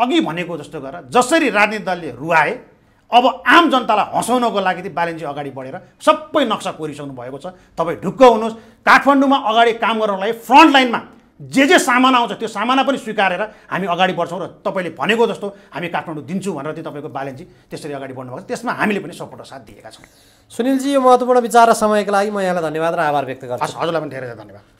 अघि भनेको जस्तो गरेर जसरी राजनीति दलले रुवाए अब आम जनतालाई हँसाउनको लागि चाहिँ बालेन्जी अगाडि बढेर सबै नक्सा कोरिसक्नु भएको छ तपाईँ ढुक्क हुनुहोस् काठमाडौँमा अगाडि काम गर्नलाई फ्रन्ट लाइनमा जे जे सामान आउँछ त्यो सामान पनि स्वीकारेर हामी अगाडि बढ्छौँ र तपाईँले भनेको जस्तो हामी काठमाडौँ दिन्छौँ भनेर चाहिँ तपाईँको बालेन्जी त्यसरी अगाडि बढ्नुभएको छ त्यसमा हामीले पनि सपोर्ट साथ दिएका छौँ सुनिलजी यो महत्त्वपूर्ण विचार र समयको लागि म यहाँलाई धन्यवाद र आभार व्यक्त गर्छु हजुरलाई पनि धेरै धेरै धन्यवाद